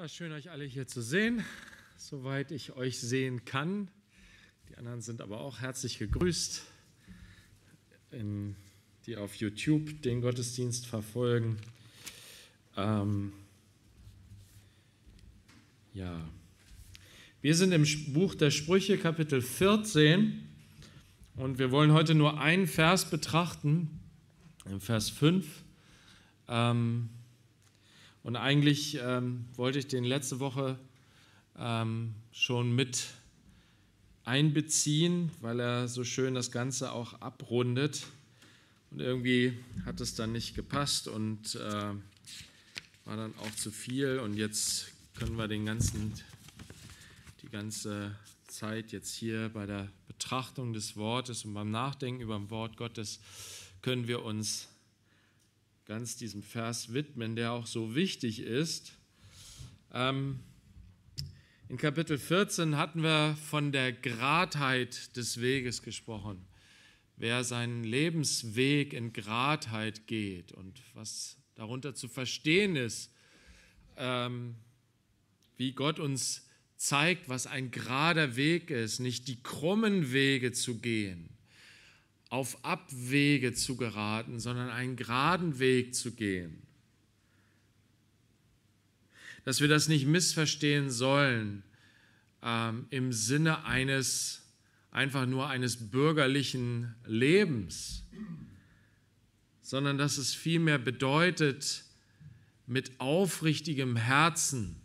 Ja, schön, euch alle hier zu sehen, soweit ich euch sehen kann. Die anderen sind aber auch herzlich gegrüßt, in, die auf YouTube den Gottesdienst verfolgen. Ähm, ja, wir sind im Buch der Sprüche, Kapitel 14, und wir wollen heute nur einen Vers betrachten, im Vers 5. Ähm, und eigentlich ähm, wollte ich den letzte Woche ähm, schon mit einbeziehen, weil er so schön das Ganze auch abrundet. Und irgendwie hat es dann nicht gepasst und äh, war dann auch zu viel. Und jetzt können wir den ganzen, die ganze Zeit jetzt hier bei der Betrachtung des Wortes und beim Nachdenken über das Wort Gottes können wir uns ganz diesem Vers widmen, der auch so wichtig ist. Ähm, in Kapitel 14 hatten wir von der Gradheit des Weges gesprochen. Wer seinen Lebensweg in Gradheit geht und was darunter zu verstehen ist, ähm, wie Gott uns zeigt, was ein gerader Weg ist, nicht die krummen Wege zu gehen, auf Abwege zu geraten, sondern einen geraden Weg zu gehen. Dass wir das nicht missverstehen sollen ähm, im Sinne eines einfach nur eines bürgerlichen Lebens, sondern dass es vielmehr bedeutet, mit aufrichtigem Herzen,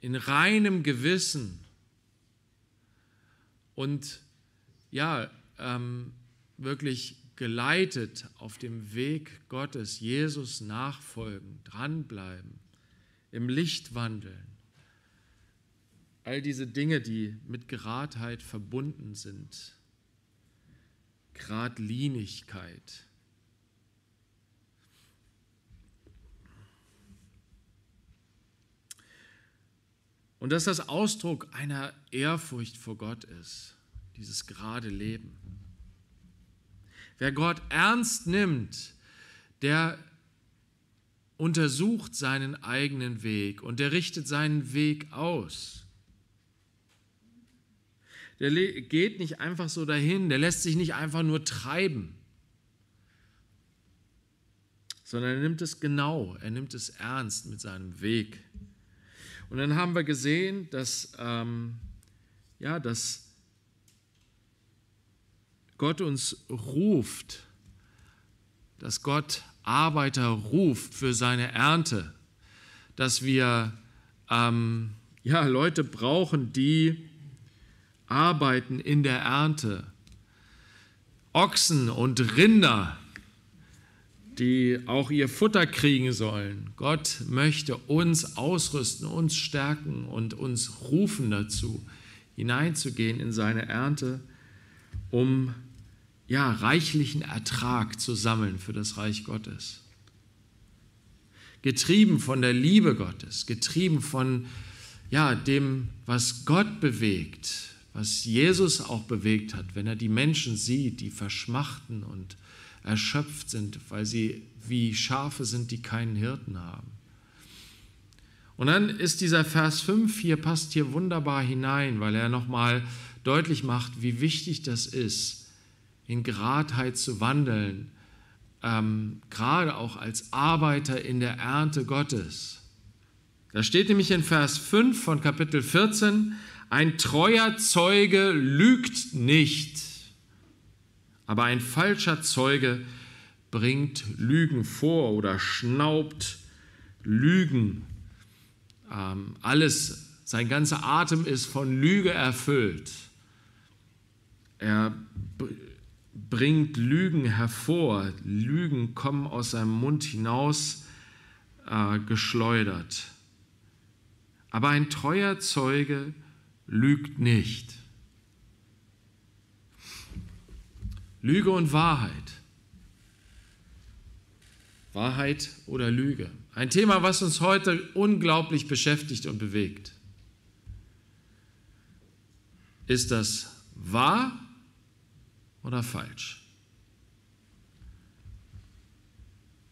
in reinem Gewissen und ja, ähm, wirklich geleitet auf dem Weg Gottes, Jesus nachfolgen, dranbleiben, im Licht wandeln. All diese Dinge, die mit Geradheit verbunden sind. Gradlinigkeit. Und dass das Ausdruck einer Ehrfurcht vor Gott ist dieses gerade Leben. Wer Gott ernst nimmt, der untersucht seinen eigenen Weg und der richtet seinen Weg aus. Der geht nicht einfach so dahin, der lässt sich nicht einfach nur treiben, sondern er nimmt es genau, er nimmt es ernst mit seinem Weg. Und dann haben wir gesehen, dass, ähm, ja, dass Gott uns ruft, dass Gott Arbeiter ruft für seine Ernte, dass wir ähm, ja, Leute brauchen, die arbeiten in der Ernte. Ochsen und Rinder, die auch ihr Futter kriegen sollen. Gott möchte uns ausrüsten, uns stärken und uns rufen dazu, hineinzugehen in seine Ernte, um zu ja, reichlichen Ertrag zu sammeln für das Reich Gottes. Getrieben von der Liebe Gottes, getrieben von ja, dem, was Gott bewegt, was Jesus auch bewegt hat, wenn er die Menschen sieht, die verschmachten und erschöpft sind, weil sie wie Schafe sind, die keinen Hirten haben. Und dann ist dieser Vers 5 hier, passt hier wunderbar hinein, weil er nochmal deutlich macht, wie wichtig das ist, in Geradheit zu wandeln, ähm, gerade auch als Arbeiter in der Ernte Gottes. Da steht nämlich in Vers 5 von Kapitel 14, ein treuer Zeuge lügt nicht, aber ein falscher Zeuge bringt Lügen vor oder schnaubt Lügen. Ähm, alles, sein ganzer Atem ist von Lüge erfüllt. Er bringt Lügen hervor. Lügen kommen aus seinem Mund hinaus äh, geschleudert. Aber ein treuer Zeuge lügt nicht. Lüge und Wahrheit. Wahrheit oder Lüge. Ein Thema, was uns heute unglaublich beschäftigt und bewegt. Ist das wahr oder falsch?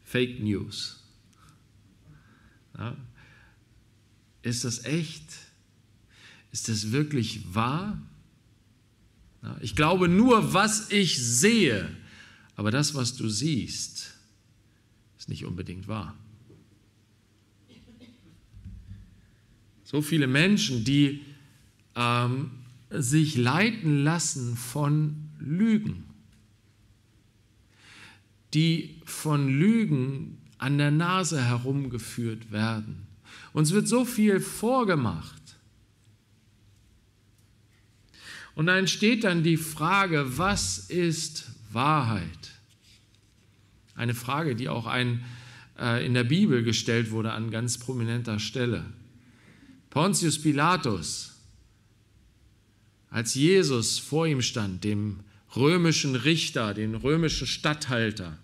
Fake News. Ja. Ist das echt? Ist das wirklich wahr? Ja. Ich glaube nur, was ich sehe, aber das, was du siehst, ist nicht unbedingt wahr. So viele Menschen, die ähm, sich leiten lassen von Lügen, die von Lügen an der Nase herumgeführt werden. Uns wird so viel vorgemacht. Und dann steht dann die Frage, was ist Wahrheit? Eine Frage, die auch ein, äh, in der Bibel gestellt wurde an ganz prominenter Stelle. Pontius Pilatus, als Jesus vor ihm stand, dem römischen Richter, den römischen Statthalter,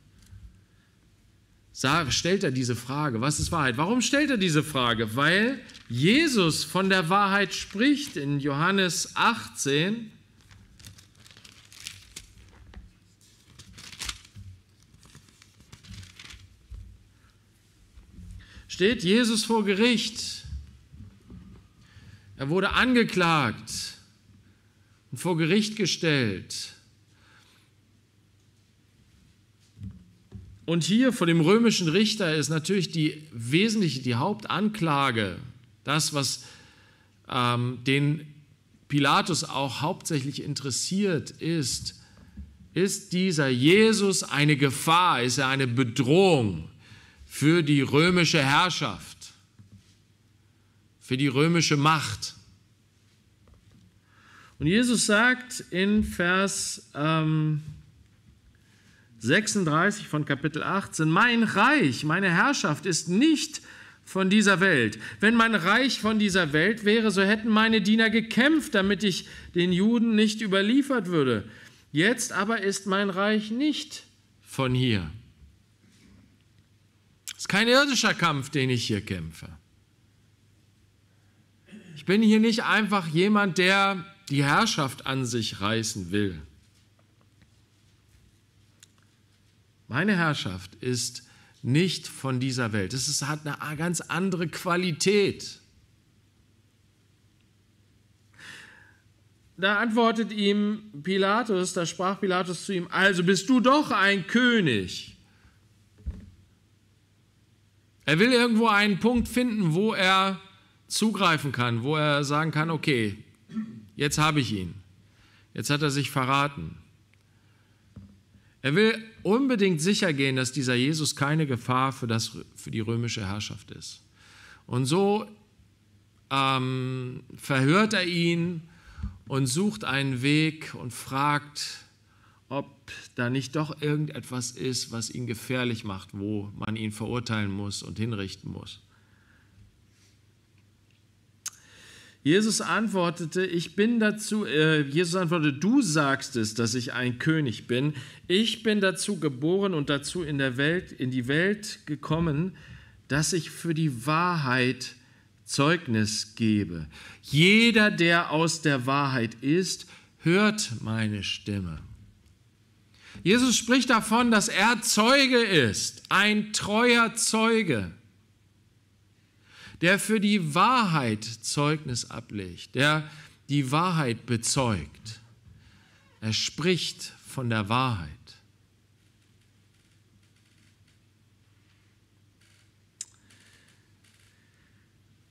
stellt er diese Frage, was ist Wahrheit? Warum stellt er diese Frage? Weil Jesus von der Wahrheit spricht in Johannes 18. Steht Jesus vor Gericht. Er wurde angeklagt und vor Gericht gestellt. Und hier vor dem römischen Richter ist natürlich die wesentliche, die Hauptanklage, das, was ähm, den Pilatus auch hauptsächlich interessiert, ist, ist dieser Jesus eine Gefahr, ist er eine Bedrohung für die römische Herrschaft, für die römische Macht? Und Jesus sagt in Vers ähm, 36 von Kapitel 18, mein Reich, meine Herrschaft ist nicht von dieser Welt. Wenn mein Reich von dieser Welt wäre, so hätten meine Diener gekämpft, damit ich den Juden nicht überliefert würde. Jetzt aber ist mein Reich nicht von hier. Es ist kein irdischer Kampf, den ich hier kämpfe. Ich bin hier nicht einfach jemand, der die Herrschaft an sich reißen will. Meine Herrschaft ist nicht von dieser Welt. Es hat eine ganz andere Qualität. Da antwortet ihm Pilatus, da sprach Pilatus zu ihm, also bist du doch ein König. Er will irgendwo einen Punkt finden, wo er zugreifen kann, wo er sagen kann, okay, jetzt habe ich ihn. Jetzt hat er sich verraten. Er will unbedingt sicher gehen, dass dieser Jesus keine Gefahr für, das, für die römische Herrschaft ist. Und so ähm, verhört er ihn und sucht einen Weg und fragt, ob da nicht doch irgendetwas ist, was ihn gefährlich macht, wo man ihn verurteilen muss und hinrichten muss. Jesus antwortete, ich bin dazu, äh, Jesus antwortete, du sagst es, dass ich ein König bin. Ich bin dazu geboren und dazu in der Welt, in die Welt gekommen, dass ich für die Wahrheit Zeugnis gebe. Jeder, der aus der Wahrheit ist, hört meine Stimme. Jesus spricht davon, dass er Zeuge ist, ein treuer Zeuge der für die Wahrheit Zeugnis ablegt, der die Wahrheit bezeugt. Er spricht von der Wahrheit.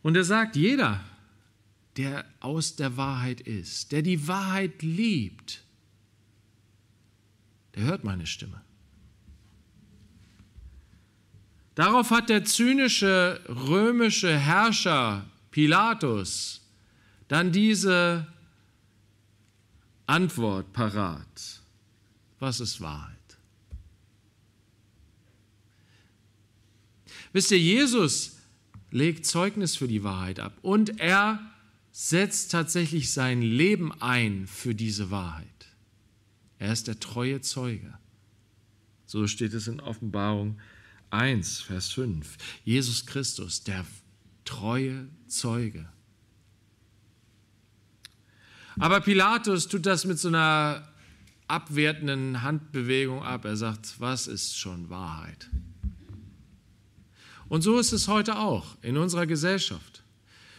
Und er sagt, jeder, der aus der Wahrheit ist, der die Wahrheit liebt, der hört meine Stimme. Darauf hat der zynische römische Herrscher Pilatus dann diese Antwort parat. Was ist Wahrheit? Wisst ihr, Jesus legt Zeugnis für die Wahrheit ab und er setzt tatsächlich sein Leben ein für diese Wahrheit. Er ist der treue Zeuge. So steht es in Offenbarung 1, Vers 5. Jesus Christus, der treue Zeuge. Aber Pilatus tut das mit so einer abwertenden Handbewegung ab. Er sagt, was ist schon Wahrheit? Und so ist es heute auch in unserer Gesellschaft.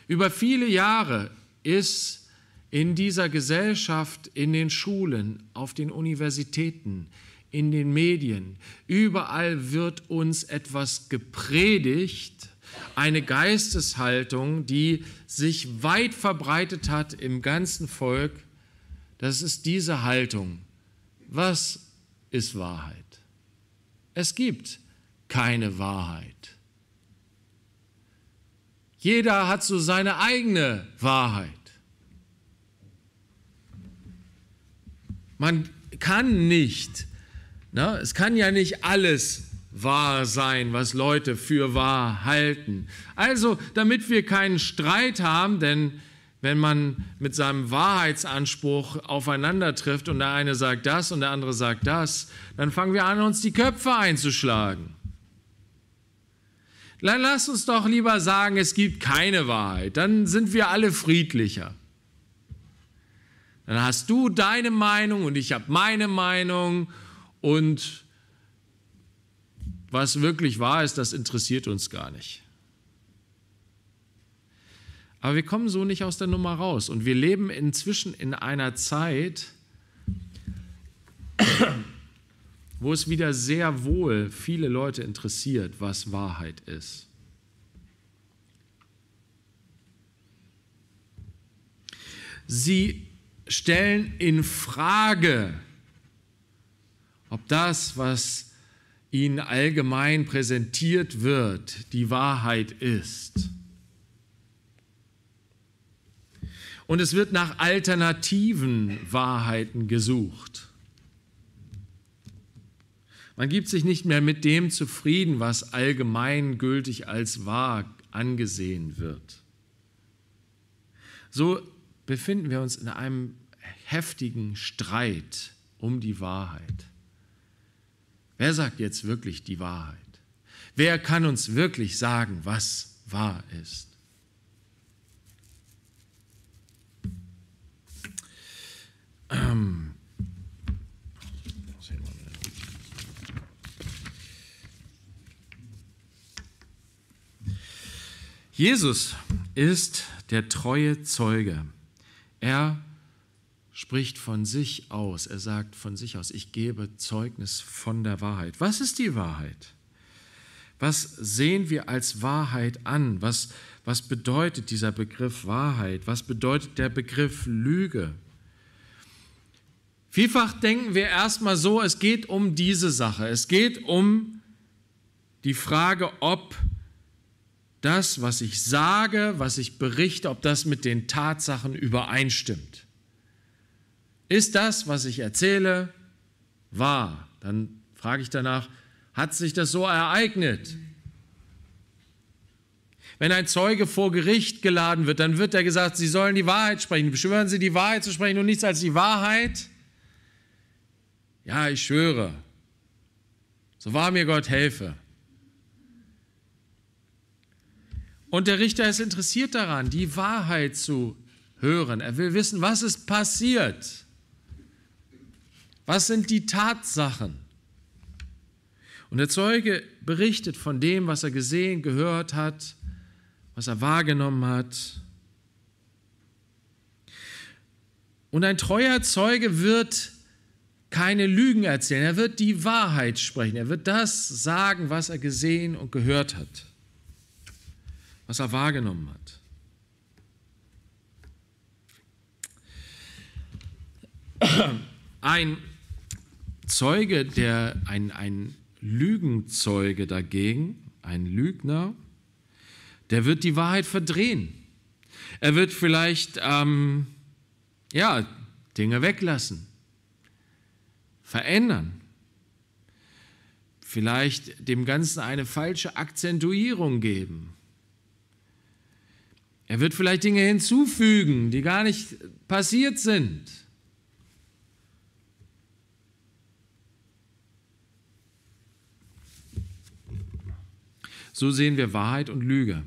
Über viele Jahre ist in dieser Gesellschaft, in den Schulen, auf den Universitäten, in den Medien. Überall wird uns etwas gepredigt, eine Geisteshaltung, die sich weit verbreitet hat im ganzen Volk. Das ist diese Haltung. Was ist Wahrheit? Es gibt keine Wahrheit. Jeder hat so seine eigene Wahrheit. Man kann nicht na, ne? es kann ja nicht alles wahr sein, was Leute für wahr halten. Also, damit wir keinen Streit haben, denn wenn man mit seinem Wahrheitsanspruch aufeinander trifft und der eine sagt das und der andere sagt das, dann fangen wir an, uns die Köpfe einzuschlagen. Dann lasst uns doch lieber sagen, es gibt keine Wahrheit. Dann sind wir alle friedlicher. Dann hast du deine Meinung und ich habe meine Meinung und was wirklich wahr ist, das interessiert uns gar nicht. Aber wir kommen so nicht aus der Nummer raus. Und wir leben inzwischen in einer Zeit, wo es wieder sehr wohl viele Leute interessiert, was Wahrheit ist. Sie stellen in Frage ob das, was ihnen allgemein präsentiert wird, die Wahrheit ist. Und es wird nach alternativen Wahrheiten gesucht. Man gibt sich nicht mehr mit dem zufrieden, was allgemein gültig als wahr angesehen wird. So befinden wir uns in einem heftigen Streit um die Wahrheit. Wer sagt jetzt wirklich die Wahrheit? Wer kann uns wirklich sagen, was wahr ist? Ähm. Jesus ist der treue Zeuge. Er spricht von sich aus. Er sagt von sich aus, ich gebe Zeugnis von der Wahrheit. Was ist die Wahrheit? Was sehen wir als Wahrheit an? Was, was bedeutet dieser Begriff Wahrheit? Was bedeutet der Begriff Lüge? Vielfach denken wir erstmal so, es geht um diese Sache. Es geht um die Frage, ob das, was ich sage, was ich berichte, ob das mit den Tatsachen übereinstimmt. Ist das, was ich erzähle, wahr? Dann frage ich danach, hat sich das so ereignet? Wenn ein Zeuge vor Gericht geladen wird, dann wird er gesagt, Sie sollen die Wahrheit sprechen. Beschwören Sie, die Wahrheit zu sprechen und nichts als die Wahrheit? Ja, ich schwöre. So wahr mir Gott helfe. Und der Richter ist interessiert daran, die Wahrheit zu hören. Er will wissen, was ist passiert. Was sind die Tatsachen? Und der Zeuge berichtet von dem, was er gesehen, gehört hat, was er wahrgenommen hat. Und ein treuer Zeuge wird keine Lügen erzählen, er wird die Wahrheit sprechen, er wird das sagen, was er gesehen und gehört hat, was er wahrgenommen hat. Ein Zeuge, der ein, ein Lügenzeuge dagegen, ein Lügner, der wird die Wahrheit verdrehen. Er wird vielleicht ähm, ja, Dinge weglassen, verändern, vielleicht dem Ganzen eine falsche Akzentuierung geben. Er wird vielleicht Dinge hinzufügen, die gar nicht passiert sind. So sehen wir Wahrheit und Lüge.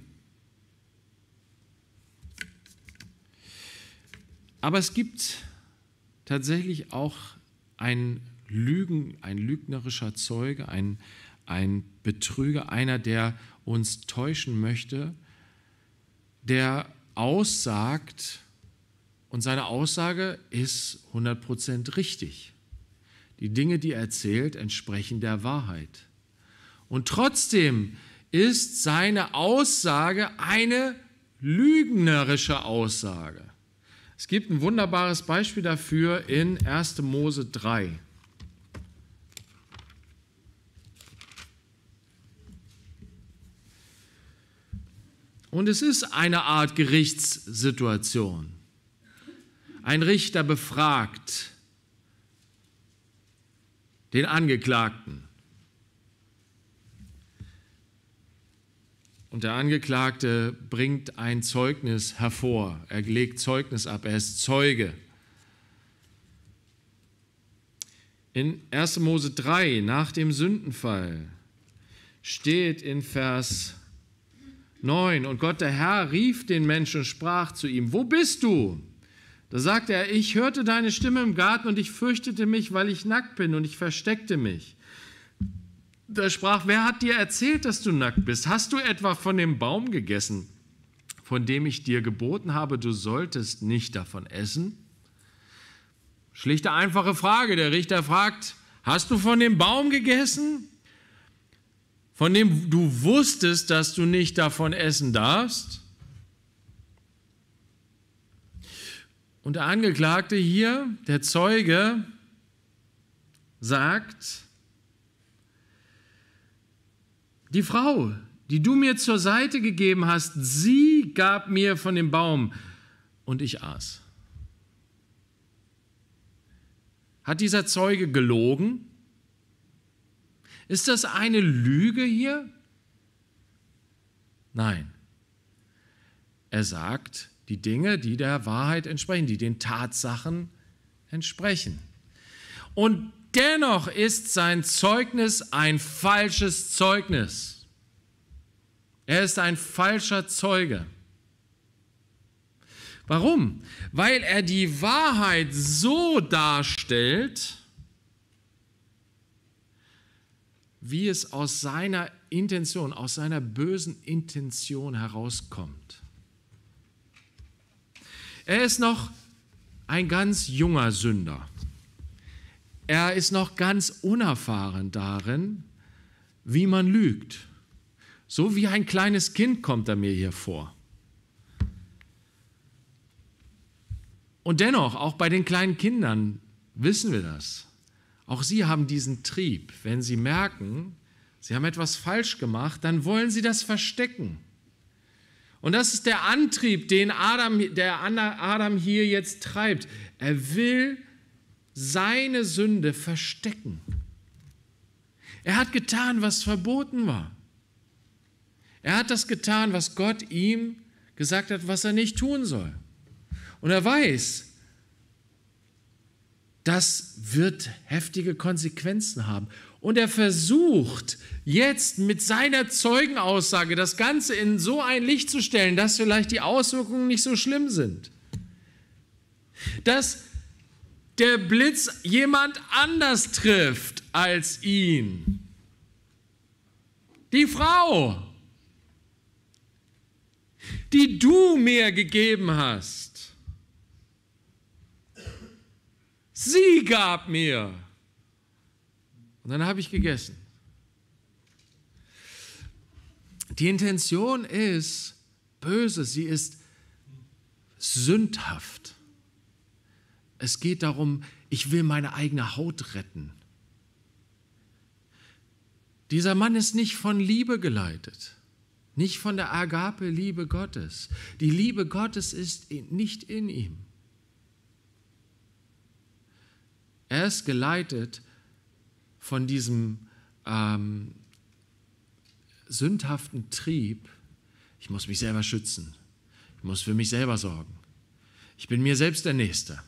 Aber es gibt tatsächlich auch ein Lügen, ein lügnerischer Zeuge, ein, ein Betrüger, einer, der uns täuschen möchte, der aussagt, und seine Aussage ist 100% richtig. Die Dinge, die er erzählt, entsprechen der Wahrheit. Und trotzdem ist seine Aussage eine lügnerische Aussage. Es gibt ein wunderbares Beispiel dafür in 1. Mose 3. Und es ist eine Art Gerichtssituation. Ein Richter befragt den Angeklagten Und der Angeklagte bringt ein Zeugnis hervor. Er legt Zeugnis ab. Er ist Zeuge. In 1. Mose 3, nach dem Sündenfall, steht in Vers 9: Und Gott, der Herr, rief den Menschen und sprach zu ihm: Wo bist du? Da sagte er: Ich hörte deine Stimme im Garten und ich fürchtete mich, weil ich nackt bin und ich versteckte mich da sprach, wer hat dir erzählt, dass du nackt bist? Hast du etwa von dem Baum gegessen, von dem ich dir geboten habe, du solltest nicht davon essen? Schlichte, einfache Frage. Der Richter fragt, hast du von dem Baum gegessen, von dem du wusstest, dass du nicht davon essen darfst? Und der Angeklagte hier, der Zeuge, sagt, die Frau, die du mir zur Seite gegeben hast, sie gab mir von dem Baum und ich aß. Hat dieser Zeuge gelogen? Ist das eine Lüge hier? Nein. Er sagt die Dinge, die der Wahrheit entsprechen, die den Tatsachen entsprechen. Und Dennoch ist sein Zeugnis ein falsches Zeugnis. Er ist ein falscher Zeuge. Warum? Weil er die Wahrheit so darstellt, wie es aus seiner Intention, aus seiner bösen Intention herauskommt. Er ist noch ein ganz junger Sünder. Er ist noch ganz unerfahren darin, wie man lügt. So wie ein kleines Kind kommt er mir hier vor. Und dennoch, auch bei den kleinen Kindern wissen wir das. Auch sie haben diesen Trieb. Wenn sie merken, sie haben etwas falsch gemacht, dann wollen sie das verstecken. Und das ist der Antrieb, den Adam, der Adam hier jetzt treibt. Er will seine Sünde verstecken. Er hat getan, was verboten war. Er hat das getan, was Gott ihm gesagt hat, was er nicht tun soll. Und er weiß, das wird heftige Konsequenzen haben. Und er versucht jetzt mit seiner Zeugenaussage das Ganze in so ein Licht zu stellen, dass vielleicht die Auswirkungen nicht so schlimm sind. Dass der Blitz jemand anders trifft als ihn. Die Frau, die du mir gegeben hast. Sie gab mir. Und dann habe ich gegessen. Die Intention ist böse, sie ist sündhaft. Es geht darum, ich will meine eigene Haut retten. Dieser Mann ist nicht von Liebe geleitet, nicht von der Agape-Liebe Gottes. Die Liebe Gottes ist nicht in ihm. Er ist geleitet von diesem ähm, sündhaften Trieb, ich muss mich selber schützen, ich muss für mich selber sorgen, ich bin mir selbst der Nächste.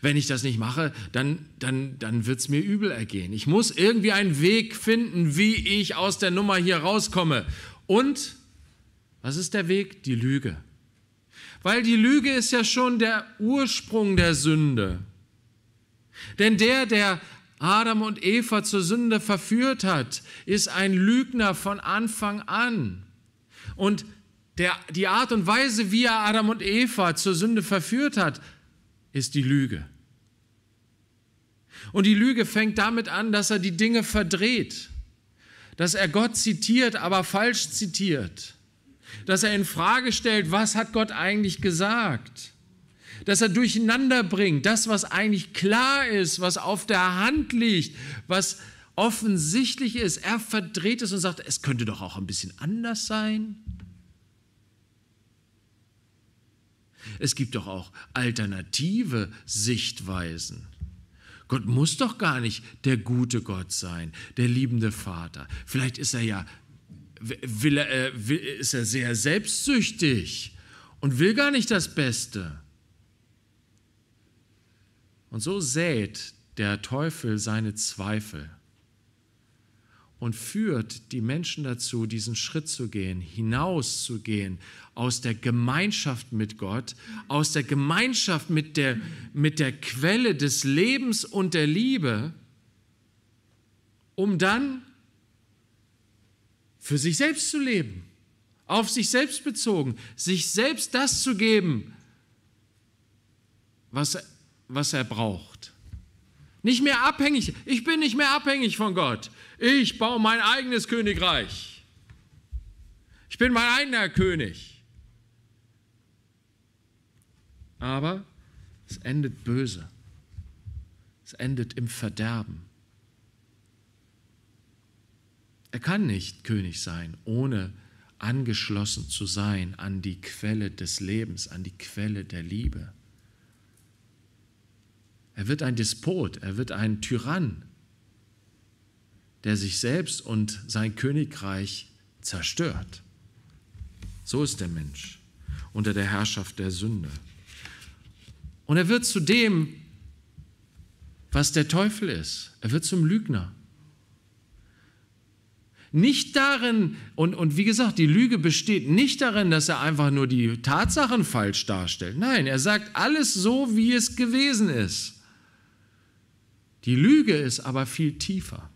Wenn ich das nicht mache, dann, dann, dann wird es mir übel ergehen. Ich muss irgendwie einen Weg finden, wie ich aus der Nummer hier rauskomme. Und was ist der Weg? Die Lüge. Weil die Lüge ist ja schon der Ursprung der Sünde. Denn der, der Adam und Eva zur Sünde verführt hat, ist ein Lügner von Anfang an. Und der, die Art und Weise, wie er Adam und Eva zur Sünde verführt hat, ist die Lüge. Und die Lüge fängt damit an, dass er die Dinge verdreht, dass er Gott zitiert, aber falsch zitiert, dass er in Frage stellt, was hat Gott eigentlich gesagt? dass er durcheinander bringt, das, was eigentlich klar ist, was auf der Hand liegt, was offensichtlich ist. Er verdreht es und sagt, es könnte doch auch ein bisschen anders sein. Es gibt doch auch alternative Sichtweisen. Gott muss doch gar nicht der gute Gott sein, der liebende Vater. Vielleicht ist er ja will er, äh, ist er sehr selbstsüchtig und will gar nicht das Beste. Und so sät der Teufel seine Zweifel und führt die Menschen dazu, diesen Schritt zu gehen, hinauszugehen aus der Gemeinschaft mit Gott, aus der Gemeinschaft mit der, mit der Quelle des Lebens und der Liebe, um dann für sich selbst zu leben, auf sich selbst bezogen, sich selbst das zu geben, was, was er braucht. Nicht mehr abhängig. Ich bin nicht mehr abhängig von Gott. Ich baue mein eigenes Königreich. Ich bin mein eigener König. Aber es endet böse. Es endet im Verderben. Er kann nicht König sein, ohne angeschlossen zu sein an die Quelle des Lebens, an die Quelle der Liebe. Er wird ein Despot, er wird ein Tyrann, der sich selbst und sein Königreich zerstört. So ist der Mensch unter der Herrschaft der Sünde. Und er wird zu dem, was der Teufel ist. Er wird zum Lügner. Nicht darin, und, und wie gesagt, die Lüge besteht nicht darin, dass er einfach nur die Tatsachen falsch darstellt. Nein, er sagt alles so, wie es gewesen ist. Die Lüge ist aber viel tiefer.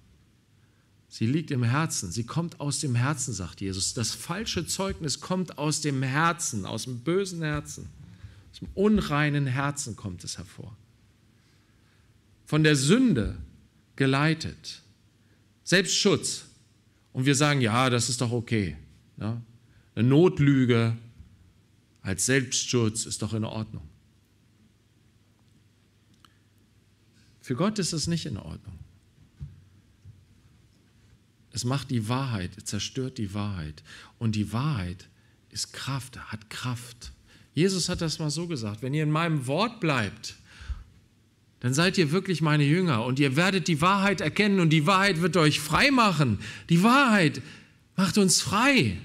Sie liegt im Herzen. Sie kommt aus dem Herzen, sagt Jesus. Das falsche Zeugnis kommt aus dem Herzen, aus dem bösen Herzen. Aus dem unreinen Herzen kommt es hervor. Von der Sünde geleitet. Selbstschutz. Und wir sagen, ja, das ist doch okay. Ja? Ne? Eine Notlüge als Selbstschutz ist doch in Ordnung. Für Gott ist es nicht in Ordnung. Es macht die Wahrheit, zerstört die Wahrheit. Und die Wahrheit ist Kraft, hat Kraft. Jesus hat das mal so gesagt, wenn ihr in meinem Wort bleibt, dann seid ihr wirklich meine Jünger und ihr werdet die Wahrheit erkennen und die Wahrheit wird euch frei machen. Die Wahrheit macht uns frei.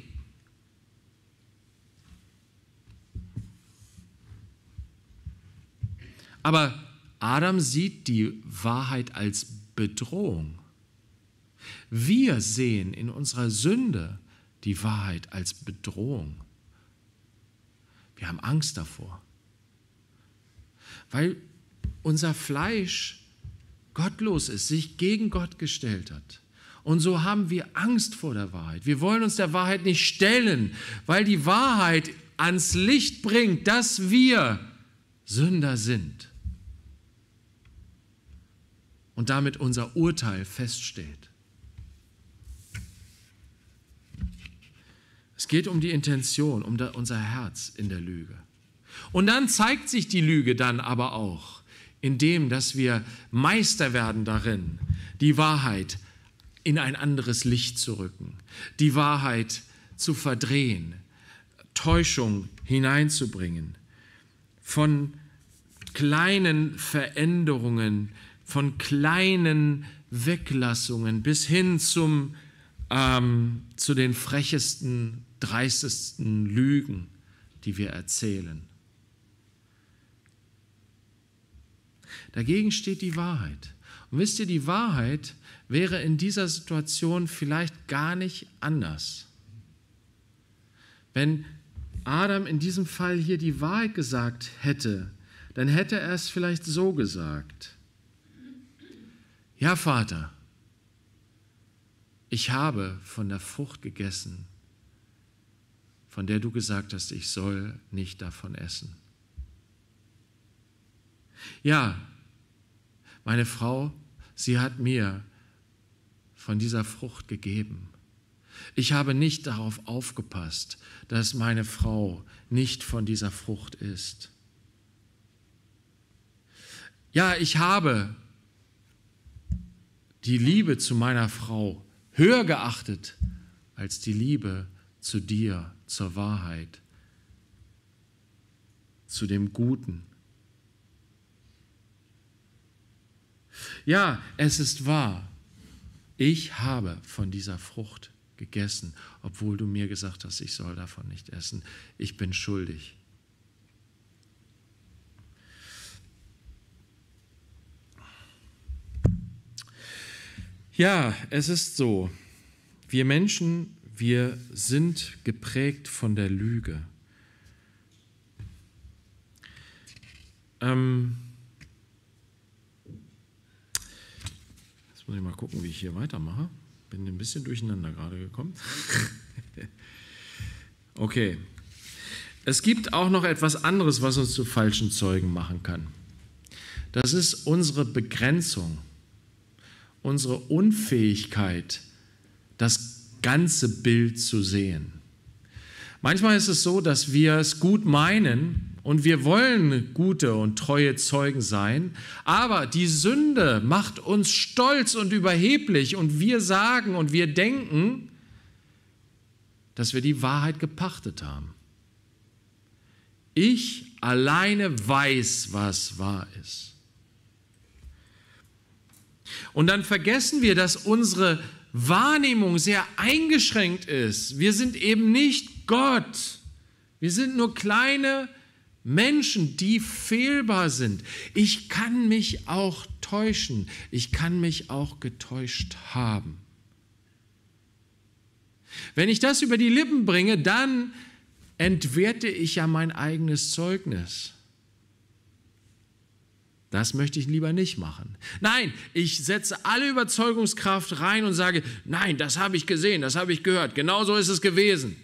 Aber Adam sieht die Wahrheit als Bedrohung. Wir sehen in unserer Sünde die Wahrheit als Bedrohung. Wir haben Angst davor, weil unser Fleisch gottlos ist, sich gegen Gott gestellt hat. Und so haben wir Angst vor der Wahrheit. Wir wollen uns der Wahrheit nicht stellen, weil die Wahrheit ans Licht bringt, dass wir Sünder sind und damit unser Urteil feststeht. Es geht um die Intention, um unser Herz in der Lüge. Und dann zeigt sich die Lüge dann aber auch, indem, dass wir Meister werden darin, die Wahrheit in ein anderes Licht zu rücken, die Wahrheit zu verdrehen, Täuschung hineinzubringen, von kleinen Veränderungen von kleinen Weglassungen bis hin zum, ähm, zu den frechesten, dreistesten Lügen, die wir erzählen. Dagegen steht die Wahrheit. Und wisst ihr, die Wahrheit wäre in dieser Situation vielleicht gar nicht anders. Wenn Adam in diesem Fall hier die Wahrheit gesagt hätte, dann hätte er es vielleicht so gesagt ja Vater, ich habe von der Frucht gegessen, von der du gesagt hast, ich soll nicht davon essen. Ja, meine Frau, sie hat mir von dieser Frucht gegeben. Ich habe nicht darauf aufgepasst, dass meine Frau nicht von dieser Frucht ist. Ja, ich habe die Liebe zu meiner Frau höher geachtet als die Liebe zu dir, zur Wahrheit, zu dem Guten. Ja, es ist wahr. Ich habe von dieser Frucht gegessen, obwohl du mir gesagt hast, ich soll davon nicht essen. Ich bin schuldig. Ja, es ist so. Wir Menschen, wir sind geprägt von der Lüge. Ähm Jetzt muss ich mal gucken, wie ich hier weitermache. Bin ein bisschen durcheinander gerade gekommen. okay. Es gibt auch noch etwas anderes, was uns zu falschen Zeugen machen kann. Das ist unsere Begrenzung unsere Unfähigkeit, das ganze Bild zu sehen. Manchmal ist es so, dass wir es gut meinen und wir wollen gute und treue Zeugen sein, aber die Sünde macht uns stolz und überheblich und wir sagen und wir denken, dass wir die Wahrheit gepachtet haben. Ich alleine weiß, was wahr ist. Und dann vergessen wir, dass unsere Wahrnehmung sehr eingeschränkt ist. Wir sind eben nicht Gott. Wir sind nur kleine Menschen, die fehlbar sind. Ich kann mich auch täuschen. Ich kann mich auch getäuscht haben. Wenn ich das über die Lippen bringe, dann entwerte ich ja mein eigenes Zeugnis das möchte ich lieber nicht machen. Nein, ich setze alle Überzeugungskraft rein und sage, nein, das habe ich gesehen, das habe ich gehört, genau so ist es gewesen.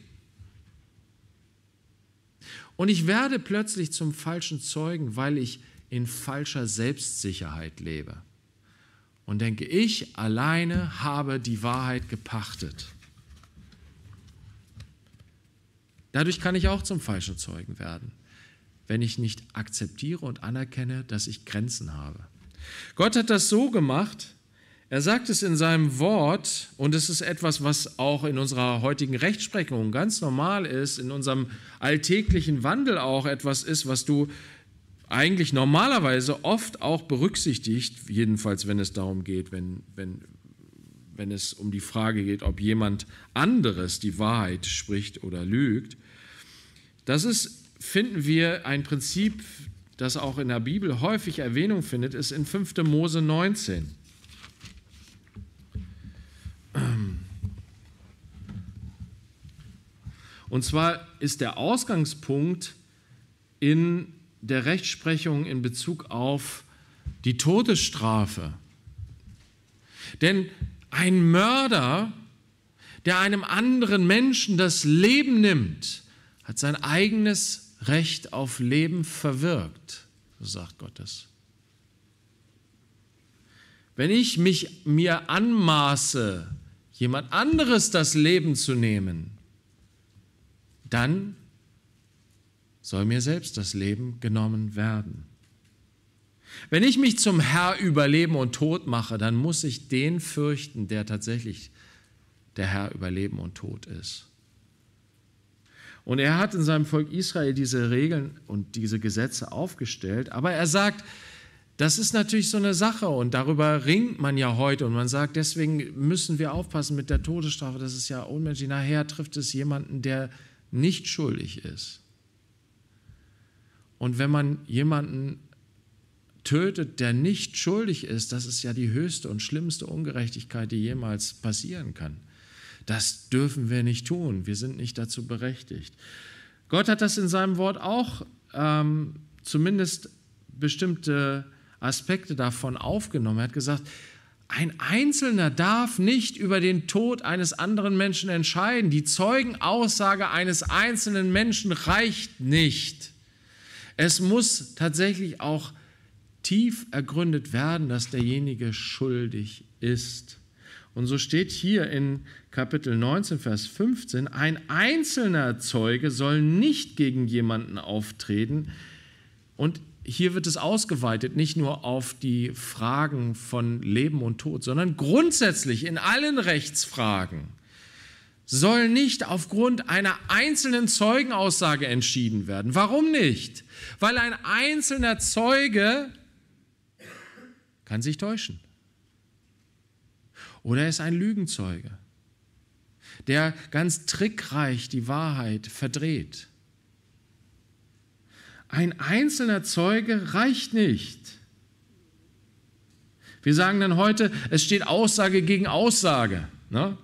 Und ich werde plötzlich zum falschen Zeugen, weil ich in falscher Selbstsicherheit lebe und denke, ich alleine habe die Wahrheit gepachtet. Dadurch kann ich auch zum falschen Zeugen werden wenn ich nicht akzeptiere und anerkenne, dass ich Grenzen habe. Gott hat das so gemacht, er sagt es in seinem Wort und es ist etwas, was auch in unserer heutigen Rechtsprechung ganz normal ist, in unserem alltäglichen Wandel auch etwas ist, was du eigentlich normalerweise oft auch berücksichtigt, jedenfalls wenn es darum geht, wenn, wenn, wenn es um die Frage geht, ob jemand anderes die Wahrheit spricht oder lügt. Das ist finden wir ein Prinzip, das auch in der Bibel häufig Erwähnung findet, ist in 5. Mose 19. Und zwar ist der Ausgangspunkt in der Rechtsprechung in Bezug auf die Todesstrafe. Denn ein Mörder, der einem anderen Menschen das Leben nimmt, hat sein eigenes Recht auf Leben verwirkt, sagt Gottes. Wenn ich mich mir anmaße, jemand anderes das Leben zu nehmen, dann soll mir selbst das Leben genommen werden. Wenn ich mich zum Herr über Leben und Tod mache, dann muss ich den fürchten, der tatsächlich der Herr über Leben und Tod ist. Und er hat in seinem Volk Israel diese Regeln und diese Gesetze aufgestellt. Aber er sagt, das ist natürlich so eine Sache und darüber ringt man ja heute und man sagt, deswegen müssen wir aufpassen mit der Todesstrafe, das ist ja unmenschlich. Nachher trifft es jemanden, der nicht schuldig ist. Und wenn man jemanden tötet, der nicht schuldig ist, das ist ja die höchste und schlimmste Ungerechtigkeit, die jemals passieren kann. Das dürfen wir nicht tun. Wir sind nicht dazu berechtigt. Gott hat das in seinem Wort auch ähm, zumindest bestimmte Aspekte davon aufgenommen. Er hat gesagt, ein Einzelner darf nicht über den Tod eines anderen Menschen entscheiden. Die Zeugenaussage eines einzelnen Menschen reicht nicht. Es muss tatsächlich auch tief ergründet werden, dass derjenige schuldig ist. Und so steht hier in Kapitel 19, Vers 15, ein einzelner Zeuge soll nicht gegen jemanden auftreten. Und hier wird es ausgeweitet, nicht nur auf die Fragen von Leben und Tod, sondern grundsätzlich in allen Rechtsfragen soll nicht aufgrund einer einzelnen Zeugenaussage entschieden werden. Warum nicht? Weil ein einzelner Zeuge kann sich täuschen. Oder er ist ein Lügenzeuge der ganz trickreich die Wahrheit verdreht. Ein einzelner Zeuge reicht nicht. Wir sagen dann heute, es steht Aussage gegen Aussage. Ne?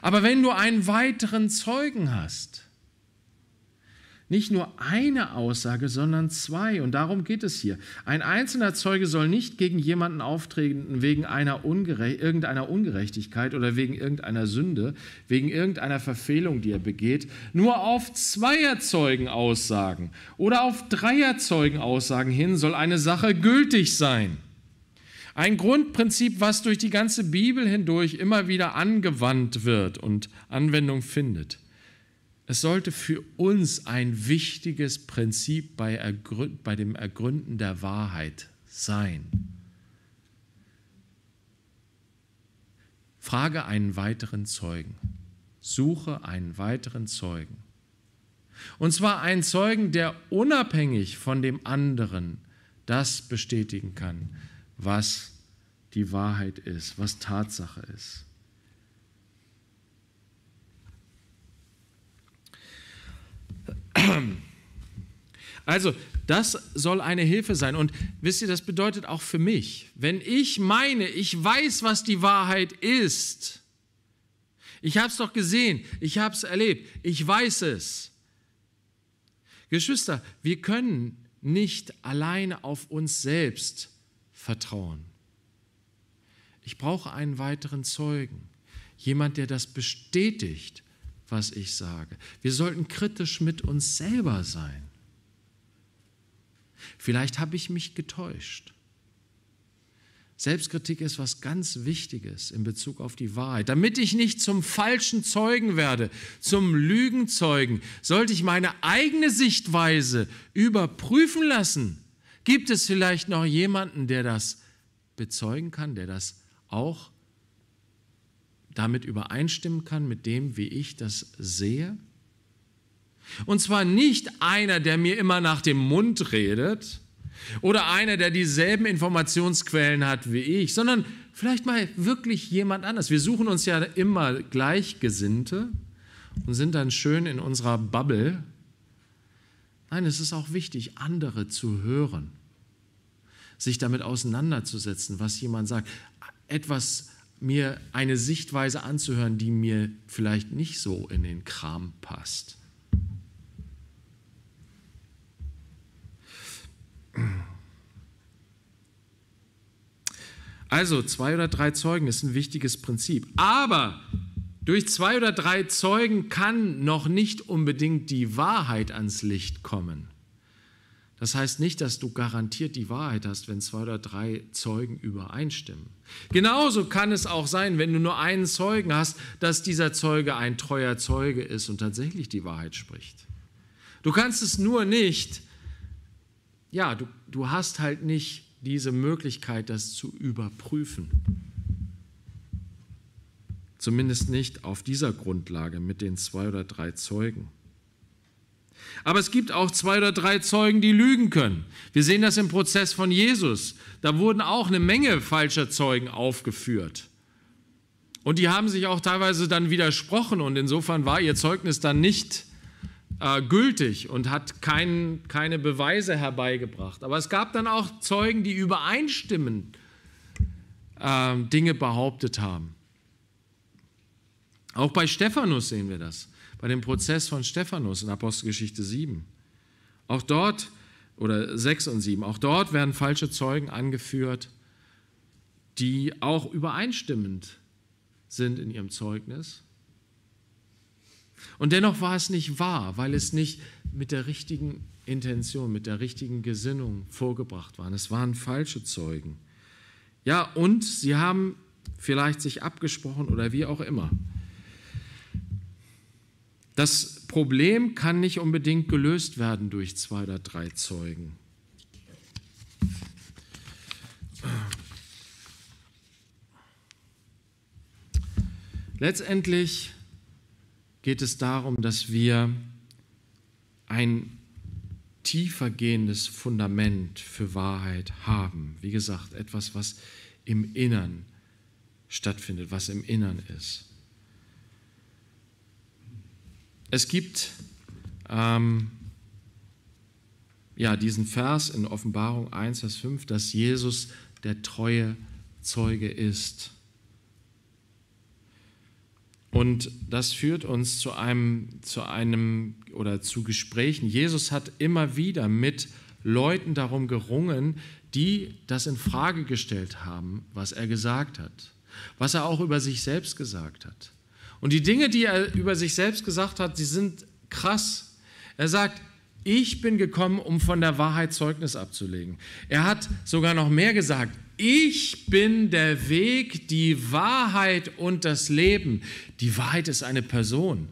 Aber wenn du einen weiteren Zeugen hast, nicht nur eine Aussage, sondern zwei. Und darum geht es hier. Ein einzelner Zeuge soll nicht gegen jemanden auftreten wegen einer Ungere irgendeiner Ungerechtigkeit oder wegen irgendeiner Sünde, wegen irgendeiner Verfehlung, die er begeht. Nur auf Zweierzeugen Aussagen oder auf Dreierzeugen Aussagen hin soll eine Sache gültig sein. Ein Grundprinzip, was durch die ganze Bibel hindurch immer wieder angewandt wird und Anwendung findet. Es sollte für uns ein wichtiges Prinzip bei, Ergründ, bei dem Ergründen der Wahrheit sein. Frage einen weiteren Zeugen. Suche einen weiteren Zeugen. Und zwar einen Zeugen, der unabhängig von dem anderen das bestätigen kann, was die Wahrheit ist, was Tatsache ist. Also, das soll eine Hilfe sein. Und wisst ihr, das bedeutet auch für mich, wenn ich meine, ich weiß, was die Wahrheit ist, ich habe es doch gesehen, ich habe es erlebt, ich weiß es. Geschwister, wir können nicht alleine auf uns selbst vertrauen. Ich brauche einen weiteren Zeugen, jemand, der das bestätigt, was ich sage. Wir sollten kritisch mit uns selber sein. Vielleicht habe ich mich getäuscht. Selbstkritik ist was ganz Wichtiges in Bezug auf die Wahrheit. Damit ich nicht zum falschen Zeugen werde, zum Lügenzeugen, sollte ich meine eigene Sichtweise überprüfen lassen. Gibt es vielleicht noch jemanden, der das bezeugen kann, der das auch damit übereinstimmen kann, mit dem, wie ich das sehe? Und zwar nicht einer, der mir immer nach dem Mund redet oder einer, der dieselben Informationsquellen hat wie ich, sondern vielleicht mal wirklich jemand anders. Wir suchen uns ja immer Gleichgesinnte und sind dann schön in unserer Bubble. Nein, es ist auch wichtig, andere zu hören, sich damit auseinanderzusetzen, was jemand sagt, etwas mir eine Sichtweise anzuhören, die mir vielleicht nicht so in den Kram passt. Also zwei oder drei Zeugen ist ein wichtiges Prinzip. Aber durch zwei oder drei Zeugen kann noch nicht unbedingt die Wahrheit ans Licht kommen. Das heißt nicht, dass du garantiert die Wahrheit hast, wenn zwei oder drei Zeugen übereinstimmen. Genauso kann es auch sein, wenn du nur einen Zeugen hast, dass dieser Zeuge ein treuer Zeuge ist und tatsächlich die Wahrheit spricht. Du kannst es nur nicht, ja, du, du hast halt nicht diese Möglichkeit, das zu überprüfen. Zumindest nicht auf dieser Grundlage mit den zwei oder drei Zeugen. Aber es gibt auch zwei oder drei Zeugen, die lügen können. Wir sehen das im Prozess von Jesus. Da wurden auch eine Menge falscher Zeugen aufgeführt. Und die haben sich auch teilweise dann widersprochen und insofern war ihr Zeugnis dann nicht äh, gültig und hat kein, keine Beweise herbeigebracht. Aber es gab dann auch Zeugen, die übereinstimmend äh, Dinge behauptet haben. Auch bei Stephanus sehen wir das bei dem Prozess von Stephanus in Apostelgeschichte 7. Auch dort, oder 6 und 7, auch dort werden falsche Zeugen angeführt, die auch übereinstimmend sind in ihrem Zeugnis. Und dennoch war es nicht wahr, weil es nicht mit der richtigen Intention, mit der richtigen Gesinnung vorgebracht war. Es waren falsche Zeugen. Ja, und sie haben vielleicht sich abgesprochen oder wie auch immer. Das Problem kann nicht unbedingt gelöst werden durch zwei oder drei Zeugen. Letztendlich geht es darum, dass wir ein tiefer gehendes Fundament für Wahrheit haben. Wie gesagt, etwas, was im Innern stattfindet, was im Innern ist. Es gibt ähm, ja, diesen Vers in Offenbarung 1, Vers 5, dass Jesus der treue Zeuge ist. Und das führt uns zu einem, zu einem oder zu Gesprächen. Jesus hat immer wieder mit Leuten darum gerungen, die das in Frage gestellt haben, was er gesagt hat, was er auch über sich selbst gesagt hat. Und die Dinge, die er über sich selbst gesagt hat, die sind krass. Er sagt, ich bin gekommen, um von der Wahrheit Zeugnis abzulegen. Er hat sogar noch mehr gesagt. Ich bin der Weg, die Wahrheit und das Leben. Die Wahrheit ist eine Person.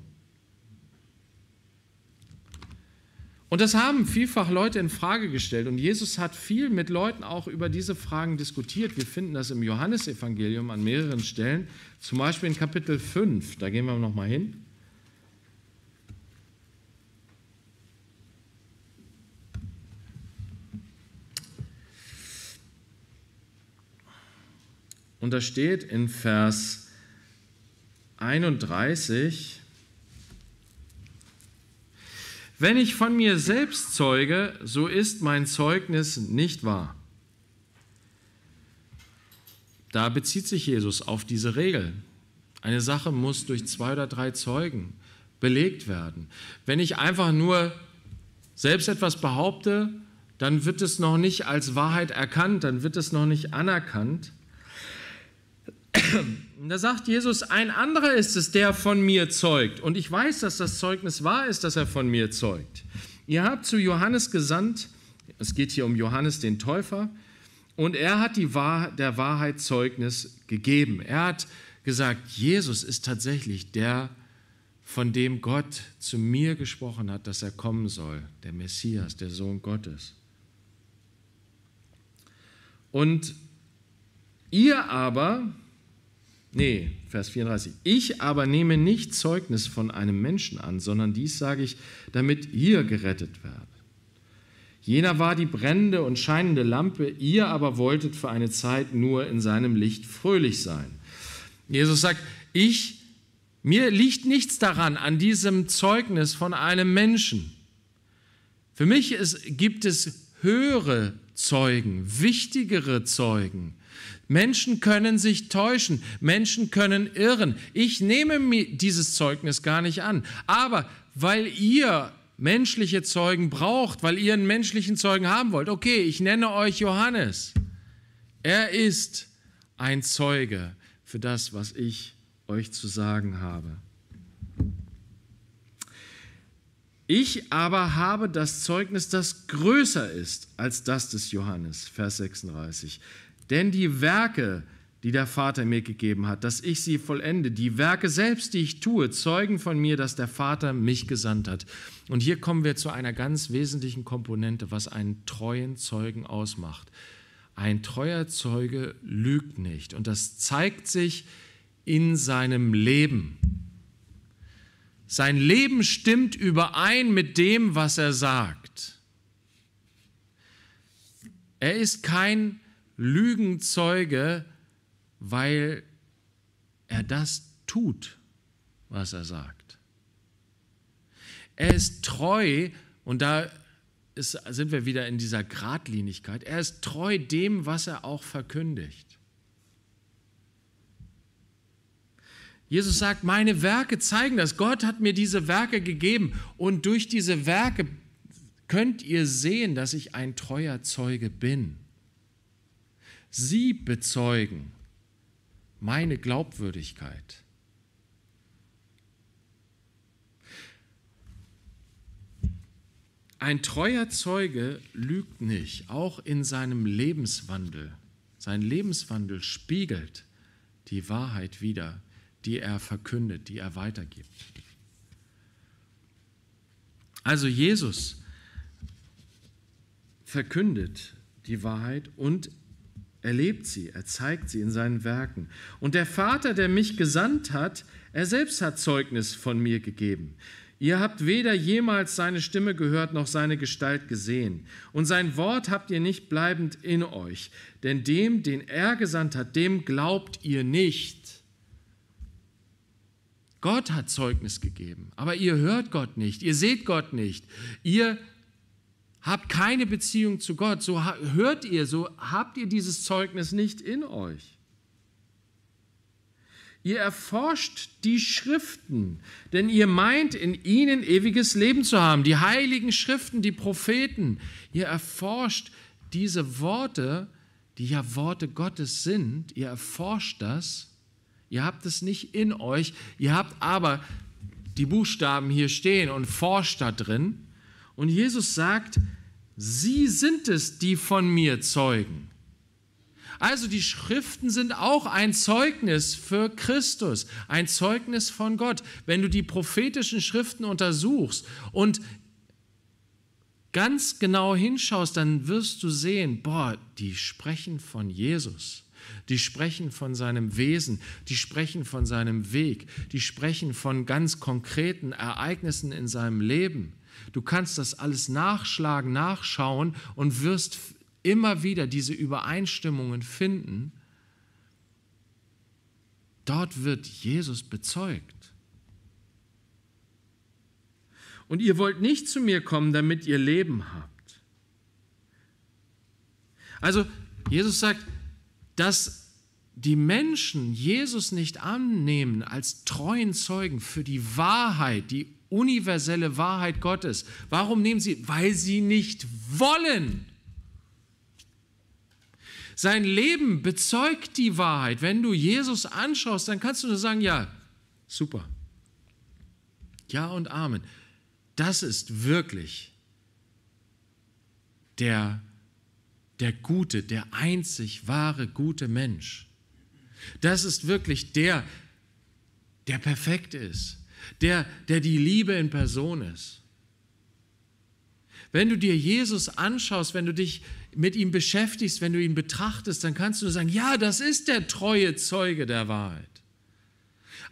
Und das haben vielfach Leute in Frage gestellt. Und Jesus hat viel mit Leuten auch über diese Fragen diskutiert. Wir finden das im Johannesevangelium an mehreren Stellen, zum Beispiel in Kapitel 5. Da gehen wir nochmal hin. Und da steht in Vers 31, wenn ich von mir selbst zeuge, so ist mein Zeugnis nicht wahr. Da bezieht sich Jesus auf diese Regel. Eine Sache muss durch zwei oder drei Zeugen belegt werden. Wenn ich einfach nur selbst etwas behaupte, dann wird es noch nicht als Wahrheit erkannt, dann wird es noch nicht anerkannt da sagt Jesus, ein anderer ist es, der von mir zeugt. Und ich weiß, dass das Zeugnis wahr ist, dass er von mir zeugt. Ihr habt zu Johannes gesandt, es geht hier um Johannes den Täufer, und er hat die Wahr, der Wahrheit Zeugnis gegeben. Er hat gesagt, Jesus ist tatsächlich der, von dem Gott zu mir gesprochen hat, dass er kommen soll, der Messias, der Sohn Gottes. Und ihr aber, Nee, Vers 34. Ich aber nehme nicht Zeugnis von einem Menschen an, sondern dies sage ich, damit ihr gerettet werdet. Jener war die brennende und scheinende Lampe, ihr aber wolltet für eine Zeit nur in seinem Licht fröhlich sein. Jesus sagt, ich, mir liegt nichts daran, an diesem Zeugnis von einem Menschen. Für mich ist, gibt es höhere Zeugen, wichtigere Zeugen, Menschen können sich täuschen, Menschen können irren. Ich nehme mir dieses Zeugnis gar nicht an. Aber weil ihr menschliche Zeugen braucht, weil ihr einen menschlichen Zeugen haben wollt, okay, ich nenne euch Johannes. Er ist ein Zeuge für das, was ich euch zu sagen habe. Ich aber habe das Zeugnis, das größer ist als das des Johannes, Vers 36. Denn die Werke, die der Vater mir gegeben hat, dass ich sie vollende, die Werke selbst, die ich tue, zeugen von mir, dass der Vater mich gesandt hat. Und hier kommen wir zu einer ganz wesentlichen Komponente, was einen treuen Zeugen ausmacht. Ein treuer Zeuge lügt nicht. Und das zeigt sich in seinem Leben. Sein Leben stimmt überein mit dem, was er sagt. Er ist kein Lügenzeuge, weil er das tut, was er sagt. Er ist treu und da ist, sind wir wieder in dieser Gradlinigkeit. Er ist treu dem, was er auch verkündigt. Jesus sagt, meine Werke zeigen das. Gott hat mir diese Werke gegeben und durch diese Werke könnt ihr sehen, dass ich ein treuer Zeuge bin. Sie bezeugen meine Glaubwürdigkeit. Ein treuer Zeuge lügt nicht, auch in seinem Lebenswandel. Sein Lebenswandel spiegelt die Wahrheit wider, die er verkündet, die er weitergibt. Also Jesus verkündet die Wahrheit und er lebt sie, er zeigt sie in seinen Werken. Und der Vater, der mich gesandt hat, er selbst hat Zeugnis von mir gegeben. Ihr habt weder jemals seine Stimme gehört noch seine Gestalt gesehen. Und sein Wort habt ihr nicht bleibend in euch. Denn dem, den er gesandt hat, dem glaubt ihr nicht. Gott hat Zeugnis gegeben, aber ihr hört Gott nicht, ihr seht Gott nicht, ihr habt keine Beziehung zu Gott, so hört ihr, so habt ihr dieses Zeugnis nicht in euch. Ihr erforscht die Schriften, denn ihr meint, in ihnen ewiges Leben zu haben. Die heiligen Schriften, die Propheten. Ihr erforscht diese Worte, die ja Worte Gottes sind. Ihr erforscht das. Ihr habt es nicht in euch. Ihr habt aber die Buchstaben hier stehen und forscht da drin. Und Jesus sagt, sie sind es, die von mir zeugen. Also die Schriften sind auch ein Zeugnis für Christus, ein Zeugnis von Gott. Wenn du die prophetischen Schriften untersuchst und ganz genau hinschaust, dann wirst du sehen, boah, die sprechen von Jesus. Die sprechen von seinem Wesen, die sprechen von seinem Weg, die sprechen von ganz konkreten Ereignissen in seinem Leben. Du kannst das alles nachschlagen, nachschauen und wirst immer wieder diese Übereinstimmungen finden. Dort wird Jesus bezeugt. Und ihr wollt nicht zu mir kommen, damit ihr Leben habt. Also Jesus sagt, dass die Menschen Jesus nicht annehmen als treuen Zeugen für die Wahrheit, die universelle Wahrheit Gottes. Warum nehmen sie? Weil sie nicht wollen. Sein Leben bezeugt die Wahrheit. Wenn du Jesus anschaust, dann kannst du nur sagen, ja, super. Ja und Amen. Das ist wirklich der, der gute, der einzig wahre, gute Mensch. Das ist wirklich der, der perfekt ist der, der die Liebe in Person ist. Wenn du dir Jesus anschaust, wenn du dich mit ihm beschäftigst, wenn du ihn betrachtest, dann kannst du sagen, ja, das ist der treue Zeuge der Wahrheit.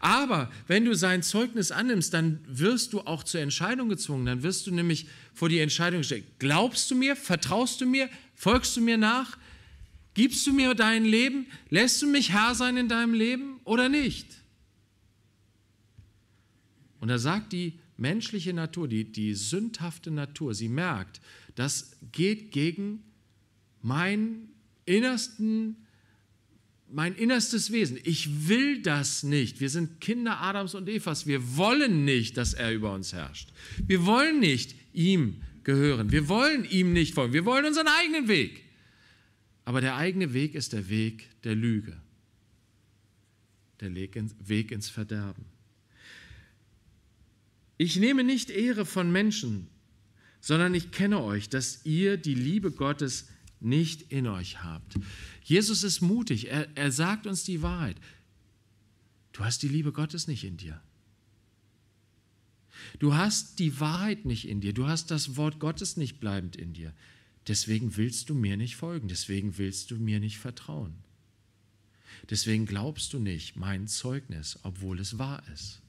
Aber wenn du sein Zeugnis annimmst, dann wirst du auch zur Entscheidung gezwungen. Dann wirst du nämlich vor die Entscheidung gestellt. Glaubst du mir? Vertraust du mir? Folgst du mir nach? Gibst du mir dein Leben? Lässt du mich Herr sein in deinem Leben oder nicht? Und da sagt die menschliche Natur, die, die sündhafte Natur, sie merkt, das geht gegen mein innersten mein innerstes Wesen. Ich will das nicht. Wir sind Kinder Adams und Evas. Wir wollen nicht, dass er über uns herrscht. Wir wollen nicht ihm gehören. Wir wollen ihm nicht folgen. Wir wollen unseren eigenen Weg. Aber der eigene Weg ist der Weg der Lüge. Der Weg ins Verderben. Ich nehme nicht Ehre von Menschen, sondern ich kenne euch, dass ihr die Liebe Gottes nicht in euch habt. Jesus ist mutig, er, er sagt uns die Wahrheit. Du hast die Liebe Gottes nicht in dir. Du hast die Wahrheit nicht in dir. Du hast das Wort Gottes nicht bleibend in dir. Deswegen willst du mir nicht folgen. Deswegen willst du mir nicht vertrauen. Deswegen glaubst du nicht mein Zeugnis, obwohl es wahr ist.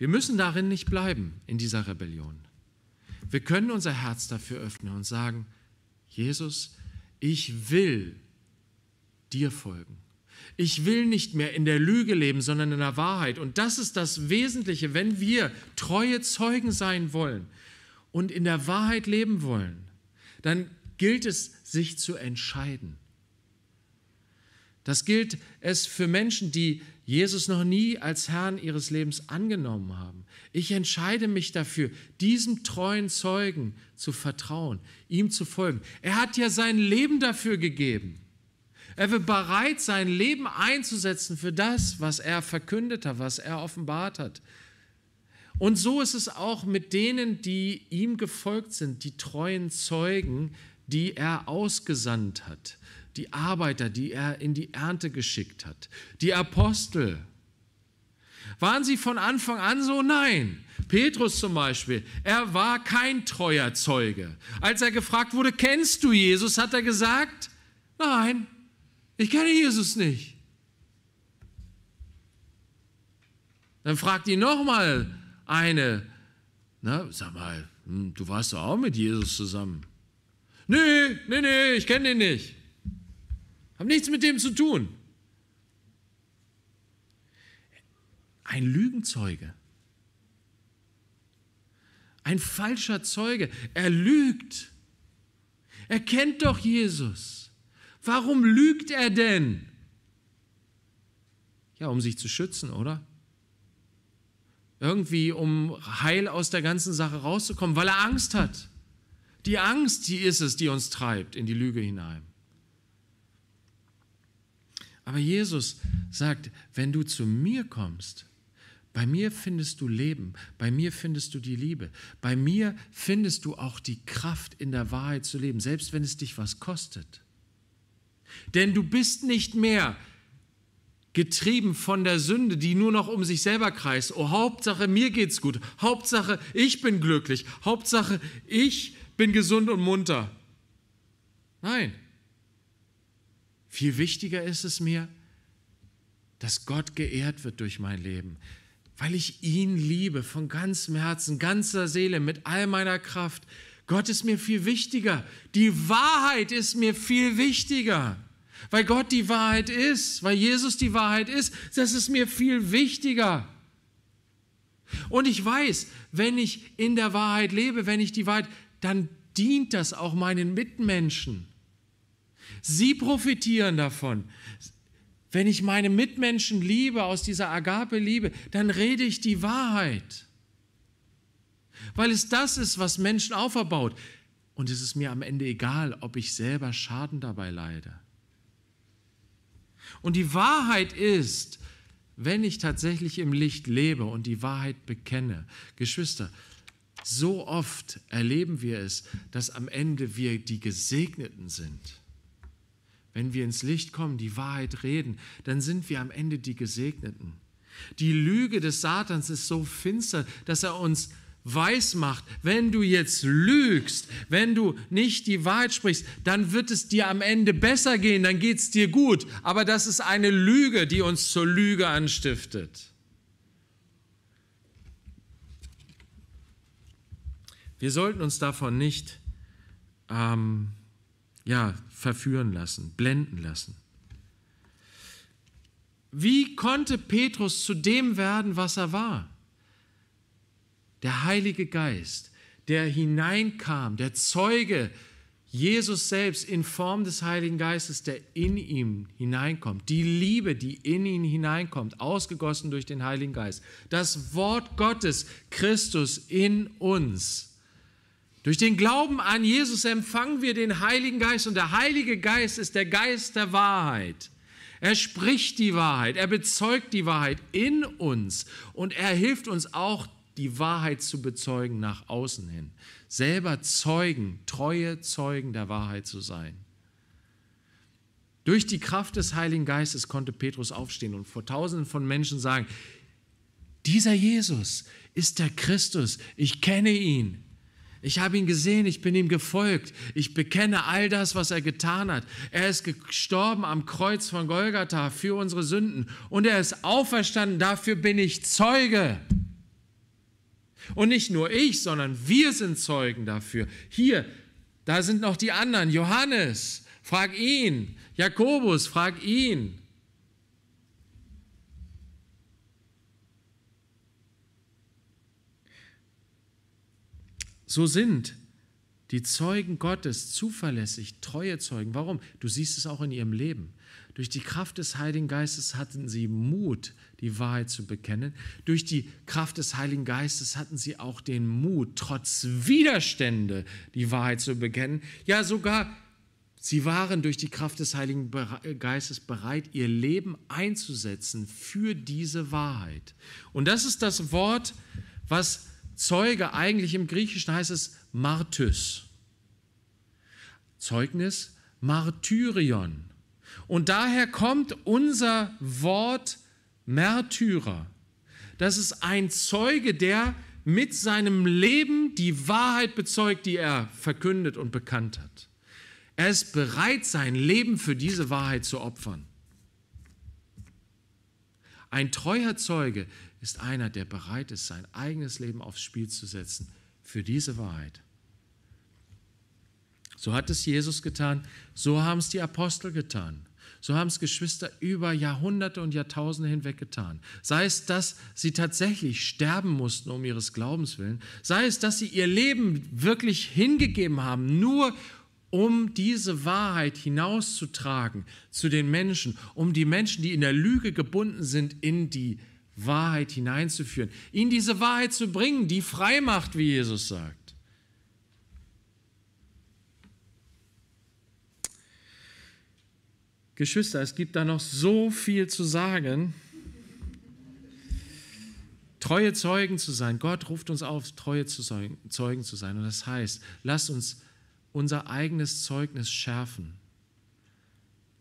Wir müssen darin nicht bleiben, in dieser Rebellion. Wir können unser Herz dafür öffnen und sagen, Jesus, ich will dir folgen. Ich will nicht mehr in der Lüge leben, sondern in der Wahrheit. Und das ist das Wesentliche, wenn wir treue Zeugen sein wollen und in der Wahrheit leben wollen, dann gilt es, sich zu entscheiden. Das gilt es für Menschen, die Jesus noch nie als Herrn ihres Lebens angenommen haben. Ich entscheide mich dafür, diesem treuen Zeugen zu vertrauen, ihm zu folgen. Er hat ja sein Leben dafür gegeben. Er wird bereit, sein Leben einzusetzen für das, was er verkündet hat, was er offenbart hat. Und so ist es auch mit denen, die ihm gefolgt sind, die treuen Zeugen, die er ausgesandt hat die Arbeiter, die er in die Ernte geschickt hat, die Apostel. Waren sie von Anfang an so? Nein. Petrus zum Beispiel, er war kein treuer Zeuge. Als er gefragt wurde, kennst du Jesus, hat er gesagt, nein, ich kenne Jesus nicht. Dann fragt ihn nochmal eine, na, sag mal, hm, du warst doch auch mit Jesus zusammen. Nee, nee, nee, ich kenne den nicht. Haben nichts mit dem zu tun. Ein Lügenzeuge. Ein falscher Zeuge. Er lügt. Er kennt doch Jesus. Warum lügt er denn? Ja, um sich zu schützen, oder? Irgendwie, um heil aus der ganzen Sache rauszukommen, weil er Angst hat. Die Angst, die ist es, die uns treibt in die Lüge hinein. Aber Jesus sagt, wenn du zu mir kommst, bei mir findest du Leben, bei mir findest du die Liebe, bei mir findest du auch die Kraft, in der Wahrheit zu leben, selbst wenn es dich was kostet. Denn du bist nicht mehr getrieben von der Sünde, die nur noch um sich selber kreist. Oh, Hauptsache, mir geht's gut. Hauptsache, ich bin glücklich. Hauptsache, ich bin gesund und munter. Nein, viel wichtiger ist es mir, dass Gott geehrt wird durch mein Leben, weil ich ihn liebe von ganzem Herzen, ganzer Seele, mit all meiner Kraft. Gott ist mir viel wichtiger. Die Wahrheit ist mir viel wichtiger. Weil Gott die Wahrheit ist, weil Jesus die Wahrheit ist, das ist mir viel wichtiger. Und ich weiß, wenn ich in der Wahrheit lebe, wenn ich die Wahrheit, dann dient das auch meinen Mitmenschen. Sie profitieren davon. Wenn ich meine Mitmenschen liebe, aus dieser Agape liebe, dann rede ich die Wahrheit. Weil es das ist, was Menschen auferbaut. Und es ist mir am Ende egal, ob ich selber Schaden dabei leide. Und die Wahrheit ist, wenn ich tatsächlich im Licht lebe und die Wahrheit bekenne, Geschwister, so oft erleben wir es, dass am Ende wir die Gesegneten sind wenn wir ins Licht kommen, die Wahrheit reden, dann sind wir am Ende die Gesegneten. Die Lüge des Satans ist so finster, dass er uns weismacht, wenn du jetzt lügst, wenn du nicht die Wahrheit sprichst, dann wird es dir am Ende besser gehen, dann geht es dir gut. Aber das ist eine Lüge, die uns zur Lüge anstiftet. Wir sollten uns davon nicht ähm, ja, verführen lassen, blenden lassen. Wie konnte Petrus zu dem werden, was er war? Der Heilige Geist, der hineinkam, der Zeuge, Jesus selbst in Form des Heiligen Geistes, der in ihm hineinkommt, die Liebe, die in ihn hineinkommt, ausgegossen durch den Heiligen Geist, das Wort Gottes, Christus in uns. Durch den Glauben an Jesus empfangen wir den Heiligen Geist und der Heilige Geist ist der Geist der Wahrheit. Er spricht die Wahrheit, er bezeugt die Wahrheit in uns und er hilft uns auch, die Wahrheit zu bezeugen nach außen hin. Selber Zeugen, treue Zeugen der Wahrheit zu sein. Durch die Kraft des Heiligen Geistes konnte Petrus aufstehen und vor Tausenden von Menschen sagen, dieser Jesus ist der Christus, ich kenne ihn, ich habe ihn gesehen, ich bin ihm gefolgt. Ich bekenne all das, was er getan hat. Er ist gestorben am Kreuz von Golgatha für unsere Sünden und er ist auferstanden, dafür bin ich Zeuge. Und nicht nur ich, sondern wir sind Zeugen dafür. Hier, da sind noch die anderen. Johannes, frag ihn. Jakobus, frag ihn. So sind die Zeugen Gottes zuverlässig, treue Zeugen. Warum? Du siehst es auch in ihrem Leben. Durch die Kraft des Heiligen Geistes hatten sie Mut, die Wahrheit zu bekennen. Durch die Kraft des Heiligen Geistes hatten sie auch den Mut, trotz Widerstände die Wahrheit zu bekennen. Ja, sogar sie waren durch die Kraft des Heiligen Geistes bereit, ihr Leben einzusetzen für diese Wahrheit. Und das ist das Wort, was Zeuge, eigentlich im Griechischen heißt es Martys. Zeugnis, Martyrion. Und daher kommt unser Wort Märtyrer. Das ist ein Zeuge, der mit seinem Leben die Wahrheit bezeugt, die er verkündet und bekannt hat. Er ist bereit, sein Leben für diese Wahrheit zu opfern. Ein treuer Zeuge, ist einer, der bereit ist, sein eigenes Leben aufs Spiel zu setzen für diese Wahrheit. So hat es Jesus getan, so haben es die Apostel getan, so haben es Geschwister über Jahrhunderte und Jahrtausende hinweg getan. Sei es, dass sie tatsächlich sterben mussten um ihres Glaubens willen, sei es, dass sie ihr Leben wirklich hingegeben haben, nur um diese Wahrheit hinauszutragen zu den Menschen, um die Menschen, die in der Lüge gebunden sind, in die Wahrheit hineinzuführen, ihn diese Wahrheit zu bringen, die frei macht, wie Jesus sagt. Geschwister, es gibt da noch so viel zu sagen. Treue Zeugen zu sein. Gott ruft uns auf, treue Zeugen zu sein. Und das heißt, lasst uns unser eigenes Zeugnis schärfen,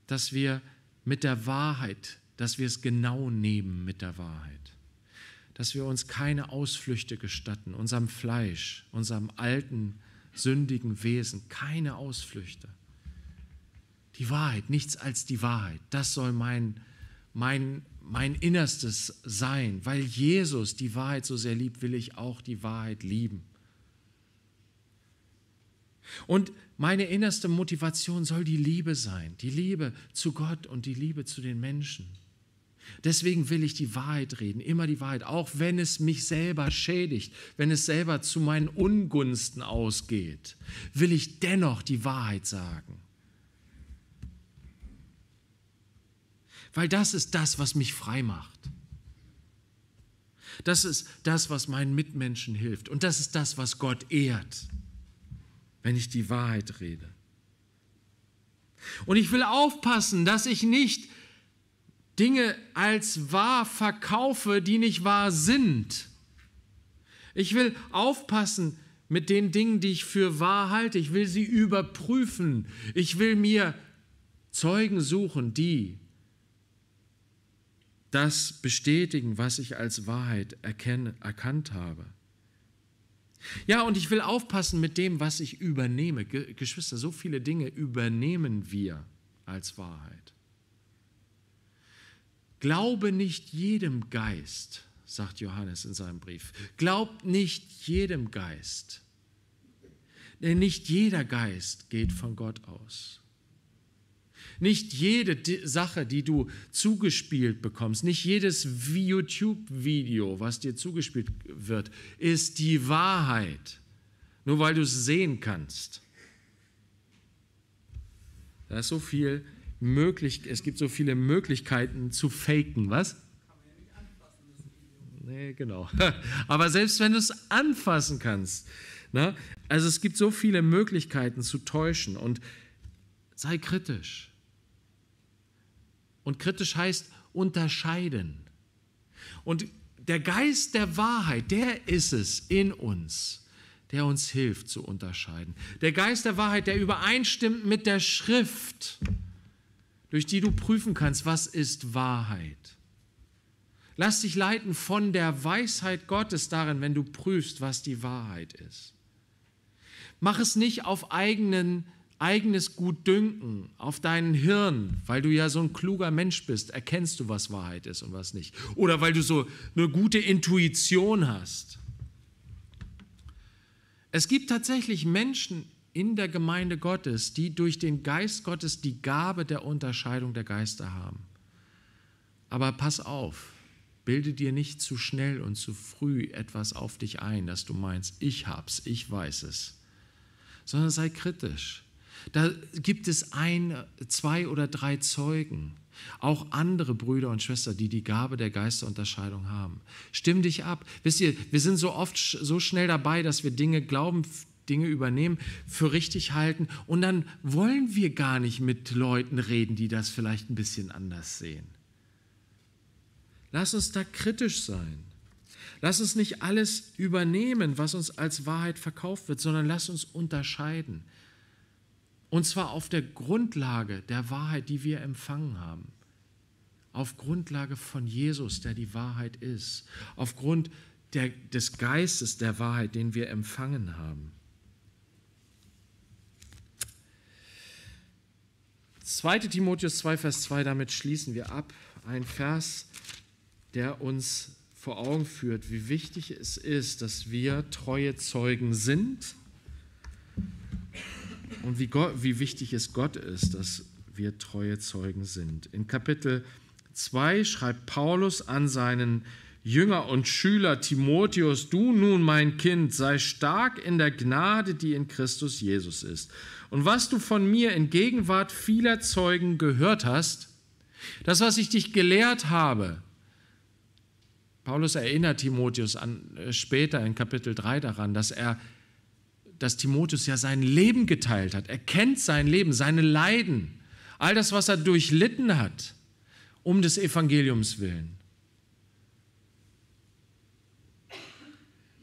dass wir mit der Wahrheit dass wir es genau nehmen mit der Wahrheit, dass wir uns keine Ausflüchte gestatten, unserem Fleisch, unserem alten, sündigen Wesen, keine Ausflüchte. Die Wahrheit, nichts als die Wahrheit, das soll mein, mein, mein Innerstes sein. Weil Jesus die Wahrheit so sehr liebt, will ich auch die Wahrheit lieben. Und meine innerste Motivation soll die Liebe sein, die Liebe zu Gott und die Liebe zu den Menschen. Deswegen will ich die Wahrheit reden, immer die Wahrheit, auch wenn es mich selber schädigt, wenn es selber zu meinen Ungunsten ausgeht, will ich dennoch die Wahrheit sagen. Weil das ist das, was mich frei macht. Das ist das, was meinen Mitmenschen hilft. Und das ist das, was Gott ehrt, wenn ich die Wahrheit rede. Und ich will aufpassen, dass ich nicht Dinge als wahr verkaufe, die nicht wahr sind. Ich will aufpassen mit den Dingen, die ich für wahr halte. Ich will sie überprüfen. Ich will mir Zeugen suchen, die das bestätigen, was ich als Wahrheit erkenne, erkannt habe. Ja, und ich will aufpassen mit dem, was ich übernehme. Geschwister, so viele Dinge übernehmen wir als Wahrheit. Glaube nicht jedem Geist, sagt Johannes in seinem Brief. Glaubt nicht jedem Geist. Denn nicht jeder Geist geht von Gott aus. Nicht jede Sache, die du zugespielt bekommst, nicht jedes YouTube-Video, was dir zugespielt wird, ist die Wahrheit, nur weil du es sehen kannst. Da ist so viel möglich, es gibt so viele Möglichkeiten zu faken, was? Nee, genau. Aber selbst wenn du es anfassen kannst, na? Ne? also es gibt so viele Möglichkeiten zu täuschen und sei kritisch. Und kritisch heißt unterscheiden. Und der Geist der Wahrheit, der ist es in uns, der uns hilft zu unterscheiden. Der Geist der Wahrheit, der übereinstimmt mit der Schrift durch die du prüfen kannst, was ist Wahrheit. Lass dich leiten von der Weisheit Gottes darin, wenn du prüfst, was die Wahrheit ist. Mach es nicht auf eigenen, eigenes Gutdünken, auf deinen Hirn, weil du ja so ein kluger Mensch bist, erkennst du, was Wahrheit ist und was nicht. Oder weil du so eine gute Intuition hast. Es gibt tatsächlich Menschen in der Gemeinde Gottes, die durch den Geist Gottes die Gabe der Unterscheidung der Geister haben. Aber pass auf, bilde dir nicht zu schnell und zu früh etwas auf dich ein, dass du meinst, ich hab's, ich weiß es, sondern sei kritisch. Da gibt es ein, zwei oder drei Zeugen, auch andere Brüder und Schwestern, die die Gabe der Geisterunterscheidung haben. Stimm dich ab. Wisst ihr, wir sind so oft so schnell dabei, dass wir Dinge glauben, Dinge übernehmen, für richtig halten und dann wollen wir gar nicht mit Leuten reden, die das vielleicht ein bisschen anders sehen. Lass uns da kritisch sein. Lass uns nicht alles übernehmen, was uns als Wahrheit verkauft wird, sondern lass uns unterscheiden. Und zwar auf der Grundlage der Wahrheit, die wir empfangen haben. Auf Grundlage von Jesus, der die Wahrheit ist. Aufgrund der, des Geistes der Wahrheit, den wir empfangen haben. 2. Timotheus 2, Vers 2, damit schließen wir ab. Ein Vers, der uns vor Augen führt, wie wichtig es ist, dass wir treue Zeugen sind und wie, Gott, wie wichtig es Gott ist, dass wir treue Zeugen sind. In Kapitel 2 schreibt Paulus an seinen Jünger und Schüler Timotheus, du nun mein Kind, sei stark in der Gnade, die in Christus Jesus ist. Und was du von mir in Gegenwart vieler Zeugen gehört hast, das, was ich dich gelehrt habe, Paulus erinnert Timotheus an, äh, später in Kapitel 3 daran, dass er, dass Timotheus ja sein Leben geteilt hat. Er kennt sein Leben, seine Leiden, all das, was er durchlitten hat, um des Evangeliums willen.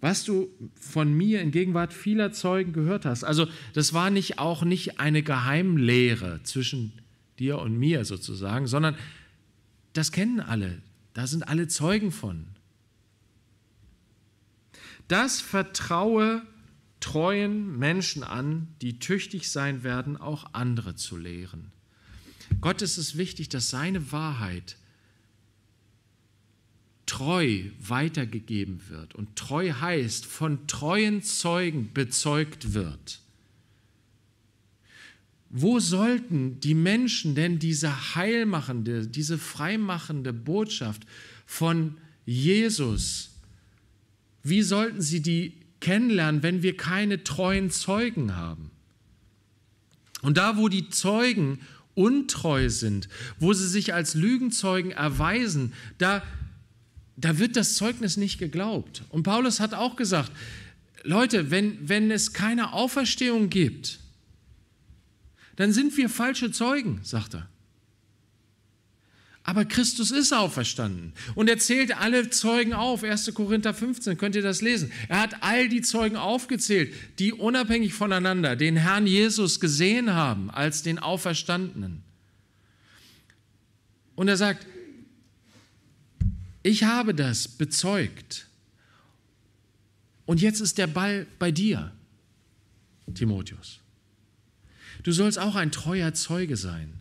was du von mir in Gegenwart vieler Zeugen gehört hast. Also das war nicht auch nicht eine Geheimlehre zwischen dir und mir sozusagen, sondern das kennen alle. Da sind alle Zeugen von. Das vertraue treuen Menschen an, die tüchtig sein werden, auch andere zu lehren. Gott ist es wichtig, dass seine Wahrheit treu weitergegeben wird. Und treu heißt, von treuen Zeugen bezeugt wird. Wo sollten die Menschen denn diese heilmachende, diese freimachende Botschaft von Jesus, wie sollten sie die kennenlernen, wenn wir keine treuen Zeugen haben? Und da, wo die Zeugen untreu sind, wo sie sich als Lügenzeugen erweisen, da da wird das Zeugnis nicht geglaubt. Und Paulus hat auch gesagt, Leute, wenn, wenn es keine Auferstehung gibt, dann sind wir falsche Zeugen, sagt er. Aber Christus ist auferstanden und er zählt alle Zeugen auf. 1. Korinther 15, könnt ihr das lesen. Er hat all die Zeugen aufgezählt, die unabhängig voneinander den Herrn Jesus gesehen haben als den Auferstandenen. Und er sagt, ich habe das bezeugt. Und jetzt ist der Ball bei dir, Timotheus. Du sollst auch ein treuer Zeuge sein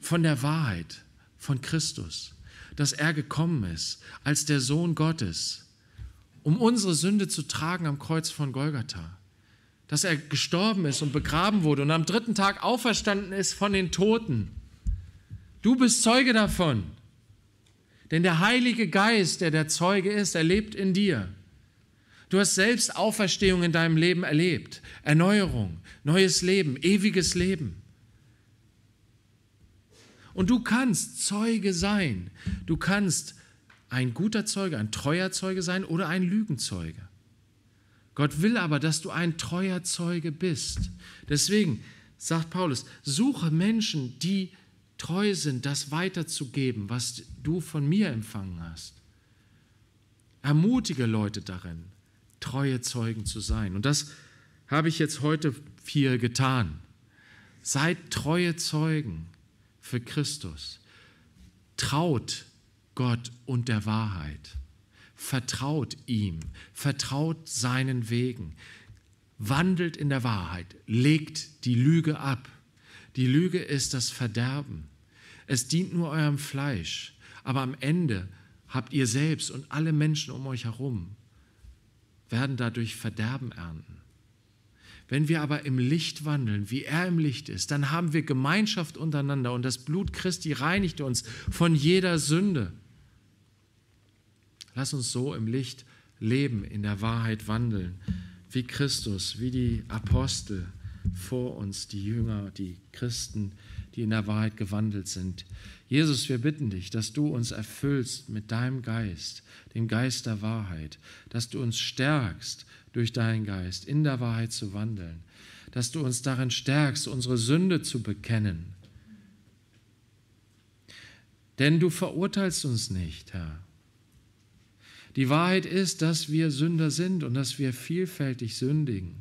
von der Wahrheit, von Christus, dass er gekommen ist als der Sohn Gottes, um unsere Sünde zu tragen am Kreuz von Golgatha, dass er gestorben ist und begraben wurde und am dritten Tag auferstanden ist von den Toten. Du bist Zeuge davon. Denn der Heilige Geist, der der Zeuge ist, er lebt in dir. Du hast selbst Auferstehung in deinem Leben erlebt, Erneuerung, neues Leben, ewiges Leben. Und du kannst Zeuge sein. Du kannst ein guter Zeuge, ein treuer Zeuge sein oder ein Lügenzeuge. Gott will aber, dass du ein treuer Zeuge bist. Deswegen sagt Paulus, suche Menschen, die treu sind, das weiterzugeben, was du von mir empfangen hast. Ermutige Leute darin, treue Zeugen zu sein. Und das habe ich jetzt heute viel getan. Seid treue Zeugen für Christus. Traut Gott und der Wahrheit. Vertraut ihm, vertraut seinen Wegen. Wandelt in der Wahrheit, legt die Lüge ab. Die Lüge ist das Verderben. Es dient nur eurem Fleisch. Aber am Ende habt ihr selbst und alle Menschen um euch herum werden dadurch Verderben ernten. Wenn wir aber im Licht wandeln, wie er im Licht ist, dann haben wir Gemeinschaft untereinander und das Blut Christi reinigt uns von jeder Sünde. Lass uns so im Licht leben, in der Wahrheit wandeln, wie Christus, wie die Apostel vor uns, die Jünger, die Christen, die in der Wahrheit gewandelt sind. Jesus, wir bitten dich, dass du uns erfüllst mit deinem Geist, dem Geist der Wahrheit, dass du uns stärkst durch deinen Geist, in der Wahrheit zu wandeln, dass du uns darin stärkst, unsere Sünde zu bekennen. Denn du verurteilst uns nicht, Herr. Die Wahrheit ist, dass wir Sünder sind und dass wir vielfältig sündigen.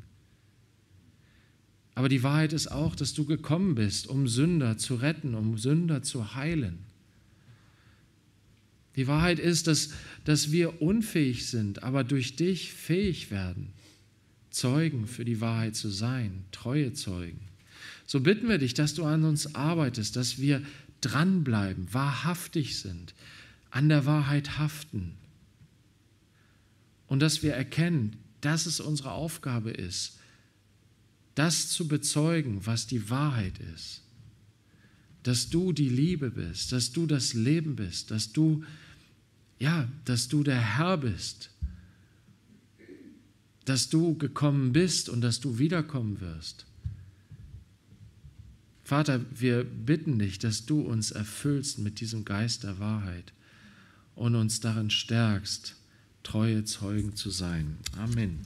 Aber die Wahrheit ist auch, dass du gekommen bist, um Sünder zu retten, um Sünder zu heilen. Die Wahrheit ist, dass, dass wir unfähig sind, aber durch dich fähig werden, Zeugen für die Wahrheit zu sein, treue Zeugen. So bitten wir dich, dass du an uns arbeitest, dass wir dranbleiben, wahrhaftig sind, an der Wahrheit haften und dass wir erkennen, dass es unsere Aufgabe ist, das zu bezeugen, was die Wahrheit ist. Dass du die Liebe bist, dass du das Leben bist, dass du, ja, dass du der Herr bist, dass du gekommen bist und dass du wiederkommen wirst. Vater, wir bitten dich, dass du uns erfüllst mit diesem Geist der Wahrheit und uns darin stärkst, treue Zeugen zu sein. Amen.